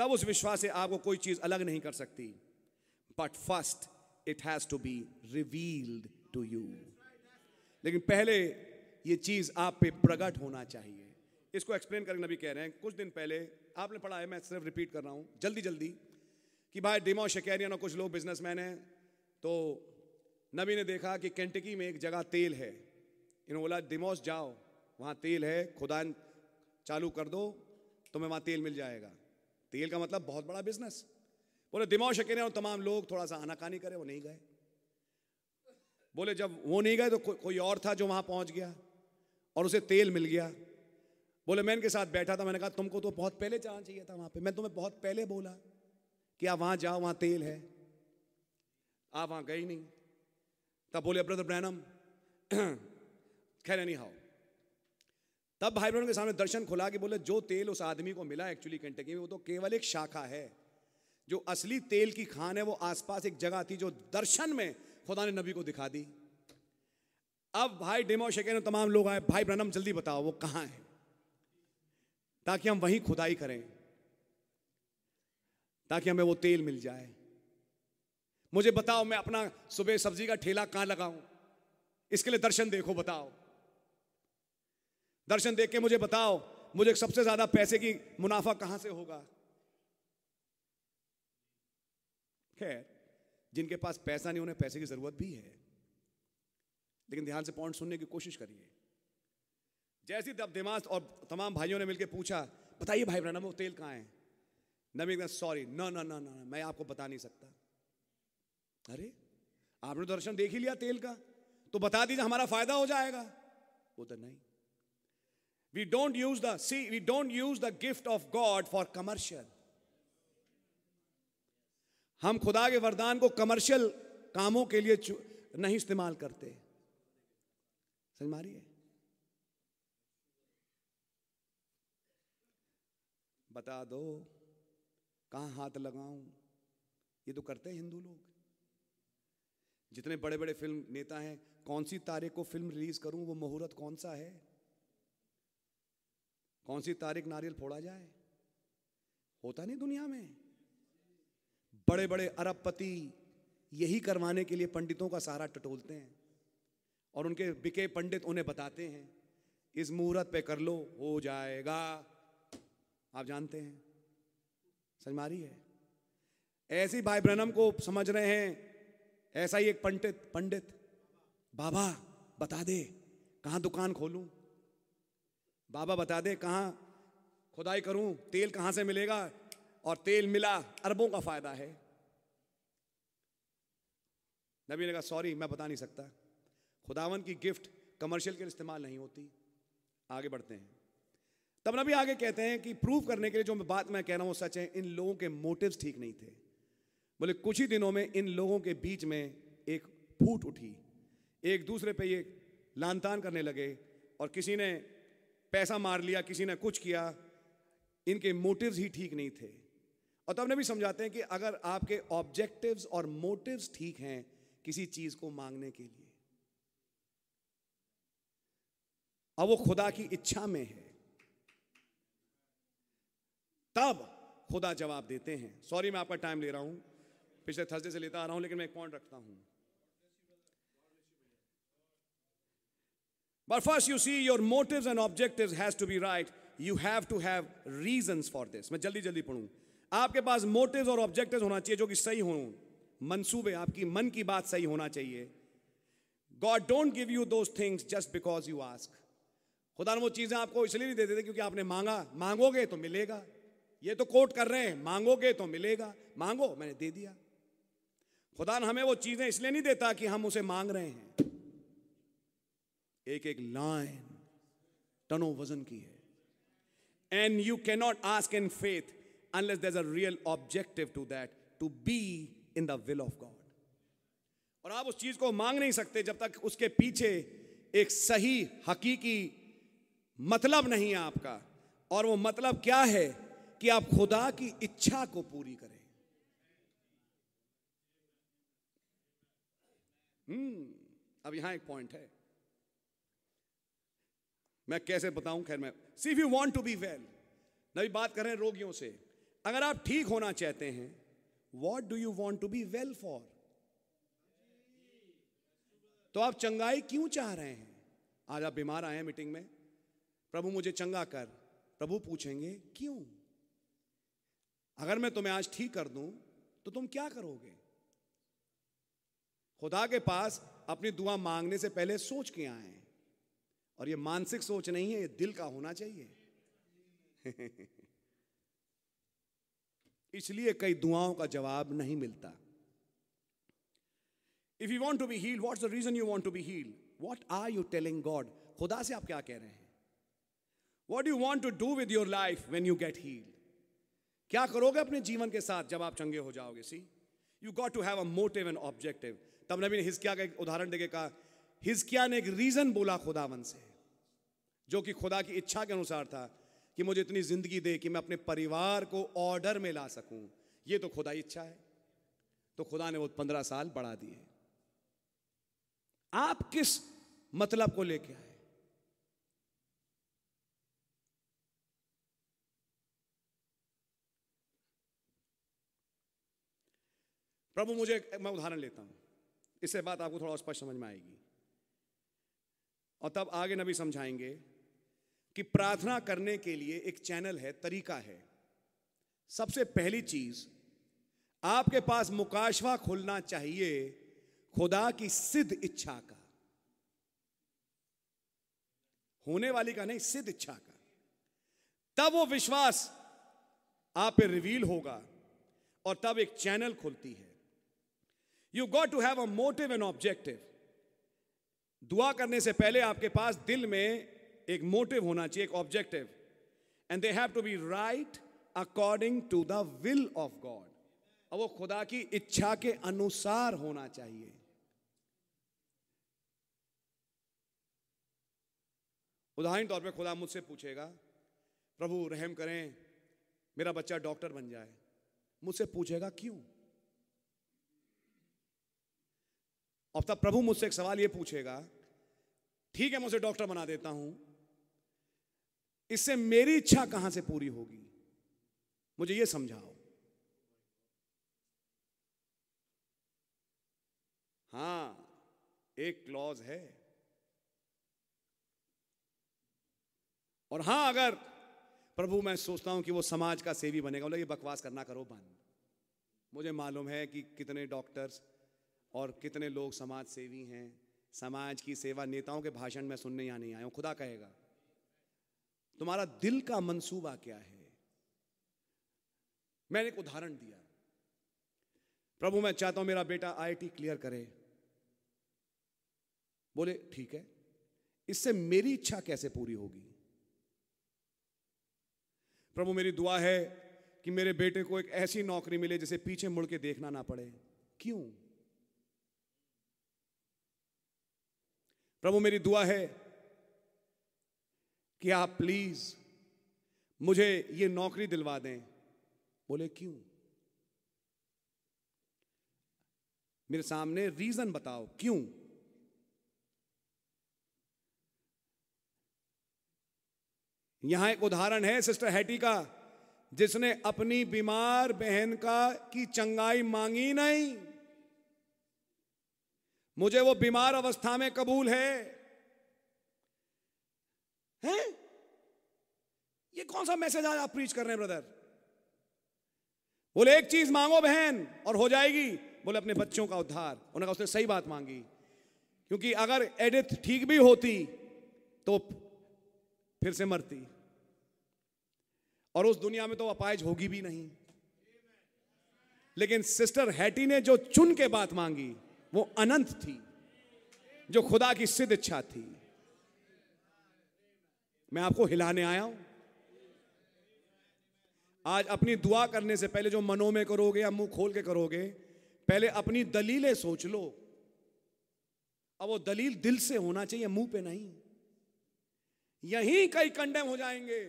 तब उस विश्वास से आपको कोई चीज अलग नहीं कर सकती but first it has to be revealed to you लेकिन पहले ये चीज आप पे प्रकट होना चाहिए इसको एक्सप्लेन करके नबी कह रहे हैं कुछ दिन पहले आपने पढ़ा है मैं सिर्फ रिपीट कर रहा हूं जल्दी जल्दी कि भाई डिमो शकैरियन और कुछ लोग बिजनेसमैन हैं तो नबी ने देखा कि कैंटकी में एक जगह तेल है इन्होंने बोला डिमोस जाओ वहाँ तेल है खुदान चालू कर दो तुम्हें वहाँ तेल मिल जाएगा तेल का मतलब बहुत बड़ा बिजनेस बोले दिमाग शकीर और तमाम लोग थोड़ा सा आनाकानी करे वो नहीं गए बोले जब वो नहीं गए तो को, कोई और था जो वहां पहुंच गया और उसे तेल मिल गया बोले मैं इनके साथ बैठा था मैंने कहा तुमको तो बहुत पहले जाना चाहिए था वहां पे मैं तुम्हें बहुत पहले बोला कि आप वहां जाओ वहां तेल है आप वहां गए नहीं तब बोले ब्रदर ब्रैनम खैर नहीं हाओ तब भाई बहनों के सामने दर्शन खुला के बोले जो तेल उस आदमी को मिला एक्चुअली कंटकी में वो तो केवल एक शाखा है जो असली तेल की खान है वो आसपास एक जगह थी जो दर्शन में खुदा ने नबी को दिखा दी अब भाई डेमो ने तमाम लोग आए भाई ब्रनम जल्दी बताओ वो कहाँ है ताकि हम वहीं खुदाई करें ताकि हमें वो तेल मिल जाए मुझे बताओ मैं अपना सुबह सब्जी का ठेला कहाँ लगाऊं इसके लिए दर्शन देखो बताओ दर्शन देख के मुझे बताओ मुझे सबसे ज्यादा पैसे की मुनाफा कहां से होगा खैर जिनके पास पैसा नहीं उन्हें पैसे की जरूरत भी है लेकिन ध्यान से पॉइंट सुनने की कोशिश करिए जैसी तब दिमाग और तमाम भाइयों ने मिलकर पूछा बताइए भाई ब्रा वो तेल कहाँ है नबी एकदम सॉरी न न न मैं आपको बता नहीं सकता अरे आपने तो दर्शन देख ही लिया तेल का तो बता दीजिए हमारा फायदा हो जाएगा वो तो नहीं We don't use the see, we don't use the gift of God for commercial. हम खुदा के वरदान को कमर्शियल कामों के लिए नहीं इस्तेमाल करते समझ मारिए बता दो कहाँ हाथ लगाऊं ये तो करते हैं हिंदू लोग जितने बड़े बड़े फिल्म नेता हैं कौन सी तारीख को फिल्म रिलीज करूं वो मुहूर्त कौन सा है कौन सी तारीख नारियल फोड़ा जाए होता नहीं दुनिया में बड़े बड़े अरबपति यही करवाने के लिए पंडितों का सहारा टटोलते हैं और उनके बिके पंडित उन्हें बताते हैं इस मुहूर्त पे कर लो हो जाएगा आप जानते हैं समझ मारी है ऐसी भाई ब्रनम को समझ रहे हैं ऐसा ही एक पंडित पंडित बाबा बता दे कहाँ दुकान खोलूं बाबा बता दे कहाँ खुदाई करूं तेल कहाँ से मिलेगा और तेल मिला अरबों का फायदा है नबी ने कहा सॉरी मैं बता नहीं सकता खुदावन की गिफ्ट कमर्शियल के लिए इस्तेमाल नहीं होती आगे बढ़ते हैं तब नबी आगे कहते हैं कि प्रूव करने के लिए जो बात मैं कह रहा हूँ सच है इन लोगों के मोटिव्स ठीक नहीं थे बोले कुछ ही दिनों में इन लोगों के बीच में एक फूट उठी एक दूसरे पे ये लानतान करने लगे और किसी ने पैसा मार लिया किसी ने कुछ किया इनके मोटिव्स ही ठीक नहीं थे और तब भी समझाते हैं कि अगर आपके ऑब्जेक्टिव्स और मोटिव्स ठीक हैं किसी चीज को मांगने के लिए और वो खुदा की इच्छा में है तब खुदा जवाब देते हैं सॉरी मैं आपका टाइम ले रहा हूं पिछले थर्सडे से लेता आ रहा हूं लेकिन मैं एक पॉइंट रखता हूं But first you see your motives and objectives has to be right. You have to have reasons for this. मैं जल्दी जल्दी पढ़ूँ आपके पास मोटिव्स और ऑब्जेक्टिव होना चाहिए जो कि सही हों मंसूबे आपकी मन की बात सही होना चाहिए God don't give you those things just because you ask खुदा वो चीज़ें आपको इसलिए नहीं दे देते क्योंकि आपने मांगा मांगोगे तो मिलेगा ये तो कोट कर रहे हैं मांगोगे तो मिलेगा मांगो मैंने दे दिया खुदा हमें वो चीज़ें इसलिए नहीं देता कि हम उसे मांग रहे हैं एक एक लाइन टनों वजन की है and you not ask in faith unless there a real objective to that to be in the will of God और आप उस चीज को मांग नहीं सकते जब तक उसके पीछे एक सही हकीकी मतलब नहीं है आपका और वो मतलब क्या है कि आप खुदा की इच्छा को पूरी करें हम्म अब यहां एक पॉइंट है मैं कैसे बताऊं खैर मैं see you want to be well नबी बात कर रहे हैं रोगियों से अगर आप ठीक होना चाहते हैं what do you want to be well for तो आप चंगाई क्यों चाह रहे हैं आज आप बीमार आए हैं मीटिंग में प्रभु मुझे चंगा कर प्रभु पूछेंगे क्यों अगर मैं तुम्हें आज ठीक कर दूं तो तुम क्या करोगे खुदा के पास अपनी दुआ मांगने से पहले सोच के आए और ये मानसिक सोच नहीं है ये दिल का होना चाहिए इसलिए कई दुआओं का जवाब नहीं मिलता if you want to be heal what the reason you want to be heal what are you telling God खुदा से आप क्या कह रहे हैं what you want to do with your life when you get heal क्या करोगे अपने जीवन के साथ जब आप चंगे हो जाओगे see you got to have a motive and objective तब नबी ने हिस्किया का एक उदाहरण देके कहा हिस्किया ने एक रीजन बोला खुदावन से जो कि खुदा की इच्छा के अनुसार था कि मुझे इतनी ज़िंदगी दे कि मैं अपने परिवार को ऑर्डर में ला सकूं ये तो खुदा इच्छा है तो खुदा ने वो पंद्रह साल बढ़ा दिए आप किस मतलब को लेके आए प्रभु मुझे मैं उदाहरण लेता हूं इससे बात आपको थोड़ा स्पष्ट समझ में आएगी और तब आगे नबी समझाएंगे कि प्रार्थना करने के लिए एक चैनल है तरीका है सबसे पहली चीज आपके पास मुकाशवा खुलना चाहिए खुदा की सिद्ध इच्छा का होने वाली का नहीं सिद्ध इच्छा का तब वो विश्वास आप पे रिवील होगा और तब एक चैनल खुलती है you got to have a motive and objective दुआ करने से पहले आपके पास दिल में एक मोटिव होना चाहिए एक objective and they have to be right according to the will of God और वो खुदा की इच्छा के अनुसार होना चाहिए उदाहरण तौर पे खुदा मुझसे पूछेगा प्रभु रहम करें मेरा बच्चा डॉक्टर बन जाए मुझसे पूछेगा क्यों अब तब प्रभु मुझसे एक सवाल ये पूछेगा ठीक है मुझे डॉक्टर बना देता हूं इससे मेरी इच्छा कहां से पूरी होगी मुझे यह समझाओ हां एक क्लॉज है और हां अगर प्रभु मैं सोचता हूं कि वो समाज का सेवी बनेगा बोला ये बकवास करना करो बंद मुझे मालूम है कि कितने डॉक्टर्स और कितने लोग समाज सेवी हैं समाज की सेवा नेताओं के भाषण में सुनने या नहीं आया हूं खुदा कहेगा तुम्हारा दिल का मंसूबा क्या है मैंने एक उदाहरण दिया प्रभु मैं चाहता हूं मेरा बेटा आईआईटी क्लियर करे बोले ठीक है इससे मेरी इच्छा कैसे पूरी होगी प्रभु मेरी दुआ है कि मेरे बेटे को एक ऐसी नौकरी मिले जिसे पीछे मुड़ के देखना ना पड़े क्यों प्रभु मेरी दुआ है कि आप प्लीज मुझे ये नौकरी दिलवा दें बोले क्यों मेरे सामने रीजन बताओ क्यों यहां एक उदाहरण है सिस्टर हैटी का जिसने अपनी बीमार बहन का की चंगाई मांगी नहीं मुझे वो बीमार अवस्था में कबूल है हैं ये कौन सा मैसेज आज आप प्रीच कर रहे हैं ब्रदर बोले एक चीज मांगो बहन और हो जाएगी बोले अपने बच्चों का उद्धार उन्होंने कहा उसने सही बात मांगी क्योंकि अगर एडिथ ठीक भी होती तो फिर से मरती और उस दुनिया में तो अपायज होगी भी नहीं लेकिन सिस्टर हैटी ने जो चुन के बात मांगी वो अनंत थी जो खुदा की सिद्ध इच्छा थी मैं आपको हिलाने आया हूं आज अपनी दुआ करने से पहले जो मनो में करोगे या मुंह खोल के करोगे पहले अपनी दलीलें सोच लो अब वो दलील दिल से होना चाहिए मुंह पे नहीं यहीं कई कंडेम हो जाएंगे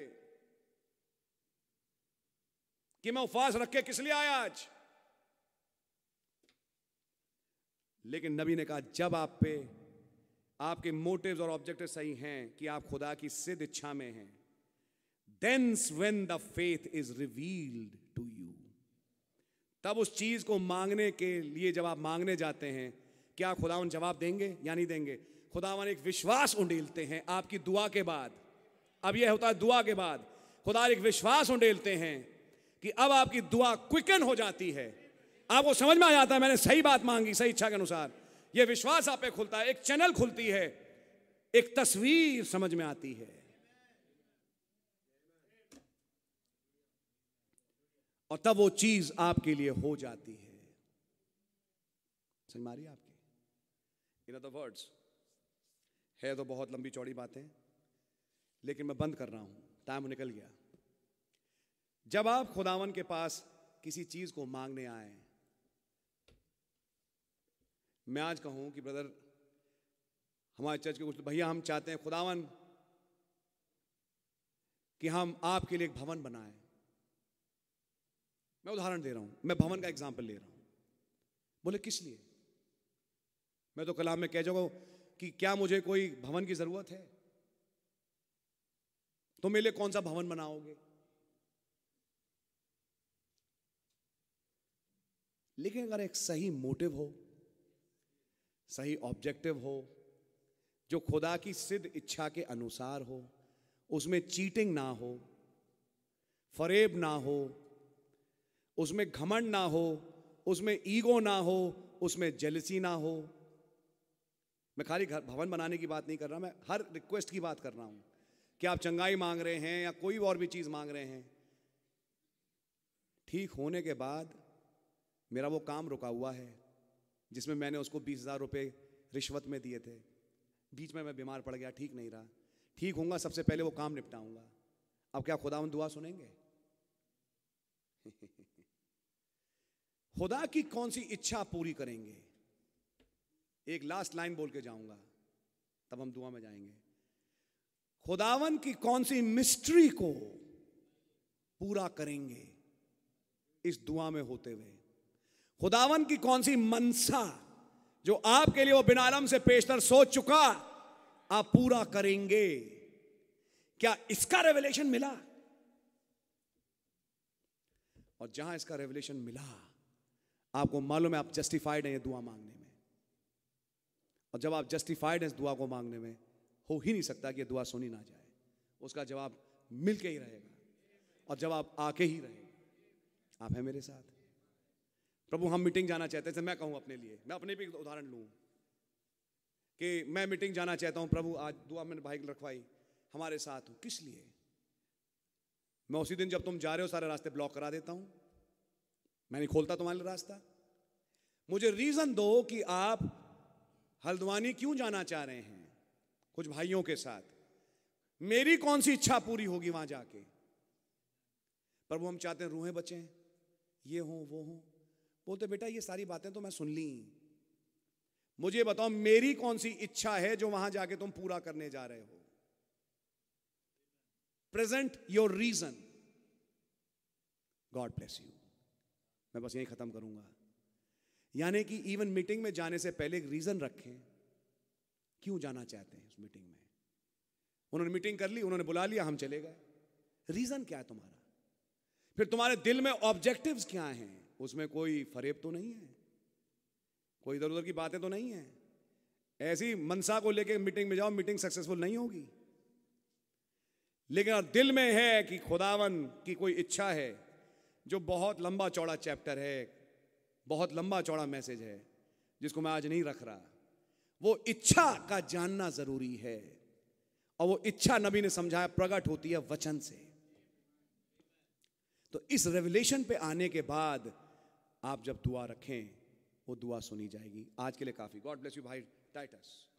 कि मैं उपवास रख के किस लिए आया आज लेकिन नबी ने कहा जब आप पे आपके मोटिव और ऑब्जेक्टिव सही हैं कि आप खुदा की सिद्ध इच्छा में हैं thence when the faith is revealed to you तब उस चीज को मांगने के लिए जब आप मांगने जाते हैं क्या खुदा उन जवाब देंगे या नहीं देंगे खुदावन एक विश्वास उंडेलते हैं आपकी दुआ के बाद अब यह होता है दुआ के बाद खुदा एक विश्वास उंडेलते हैं कि अब आपकी दुआ क्विकन हो जाती है आपको समझ में आ जाता है मैंने सही बात मांगी सही इच्छा के अनुसार यह विश्वास आप खुलता है एक चैनल खुलती है एक तस्वीर समझ में आती है और तब वो चीज आपके लिए हो जाती है समझ मारी आपकी इन अदर वर्ड्स है तो बहुत लंबी चौड़ी बातें लेकिन मैं बंद कर रहा हूं टाइम निकल गया जब आप खुदावन के पास किसी चीज को मांगने आए मैं आज कहूं कि ब्रदर हमारे चर्च के कुछ भैया हम चाहते हैं खुदावन कि हम आपके लिए एक भवन बनाएं मैं उदाहरण दे रहा हूं मैं भवन का एग्जाम्पल ले रहा हूं बोले किस लिए मैं तो कलाम में कह जाऊंगा कि क्या मुझे कोई भवन की जरूरत है तो मेरे लिए कौन सा भवन बनाओगे लेकिन अगर एक सही मोटिव हो सही ऑब्जेक्टिव हो जो खुदा की सिद्ध इच्छा के अनुसार हो उसमें चीटिंग ना हो फरेब ना हो उसमें घमंड ना हो उसमें ईगो ना हो उसमें जेलसी ना हो मैं खाली घर भवन बनाने की बात नहीं कर रहा मैं हर रिक्वेस्ट की बात कर रहा हूं कि आप चंगाई मांग रहे हैं या कोई और भी चीज मांग रहे हैं ठीक होने के बाद मेरा वो काम रुका हुआ है जिसमें मैंने उसको बीस हज़ार रुपये रिश्वत में दिए थे बीच में मैं बीमार पड़ गया ठीक नहीं रहा ठीक होऊंगा सबसे पहले वो काम निपटाऊंगा अब क्या खुदा दुआ सुनेंगे खुदा की कौन सी इच्छा पूरी करेंगे एक लास्ट लाइन बोल के जाऊंगा तब हम दुआ में जाएंगे खुदावन की कौन सी मिस्ट्री को पूरा करेंगे इस दुआ में होते हुए खुदावन की कौन सी मनसा जो आपके लिए वो बिनालम से पेशतर सोच चुका आप पूरा करेंगे क्या इसका रेवलेशन मिला और जहां इसका रेवलेशन मिला आपको मालूम है आप जस्टिफाइड हैं ये दुआ मांगने में और जब आप जस्टिफाइड हैं इस दुआ को मांगने में हो ही नहीं सकता कि ये दुआ सुनी ना जाए उसका जवाब मिलके ही रहेगा और जवाब आके ही रहेगा आप हैं मेरे साथ प्रभु हम मीटिंग जाना चाहते हैं मैं कहूँ अपने लिए मैं अपने भी उदाहरण लूँ कि मैं मीटिंग जाना चाहता हूँ प्रभु आज दुआ मैंने भाई रखवाई हमारे साथ हूँ किस लिए मैं उसी दिन जब तुम जा रहे हो सारे रास्ते ब्लॉक करा देता हूँ मैं नहीं खोलता तुम्हारे लिए रास्ता मुझे रीज़न दो कि आप हल्द्वानी क्यों जाना चाह रहे हैं कुछ भाइयों के साथ मेरी कौन सी इच्छा पूरी होगी वहां जाके प्रभु हम चाहते हैं रूहें बचें ये हों वो हों बोलते बेटा ये सारी बातें तो मैं सुन ली मुझे बताओ मेरी कौन सी इच्छा है जो वहां जाके तुम पूरा करने जा रहे हो present your reason God bless you मैं बस यही खत्म करूंगा यानी कि इवन मीटिंग में जाने से पहले एक रीजन रखें क्यों जाना चाहते हैं उस मीटिंग में उन्होंने मीटिंग कर ली उन्होंने बुला लिया हम चले गए रीजन क्या है तुम्हारा फिर तुम्हारे दिल में ऑब्जेक्टिव्स क्या हैं उसमें कोई फरेब तो नहीं है कोई इधर उधर की बातें तो नहीं है ऐसी मनसा को लेकर मीटिंग में जाओ मीटिंग सक्सेसफुल नहीं होगी लेकिन दिल में है कि खुदावन की कोई इच्छा है जो बहुत लंबा चौड़ा चैप्टर है बहुत लंबा चौड़ा मैसेज है जिसको मैं आज नहीं रख रहा वो इच्छा का जानना जरूरी है और वो इच्छा नबी ने समझाया प्रकट होती है वचन से तो इस रेवलेशन पे आने के बाद आप जब दुआ रखें वो दुआ सुनी जाएगी आज के लिए काफ़ी गॉड ब्लेस यू भाई टाइटस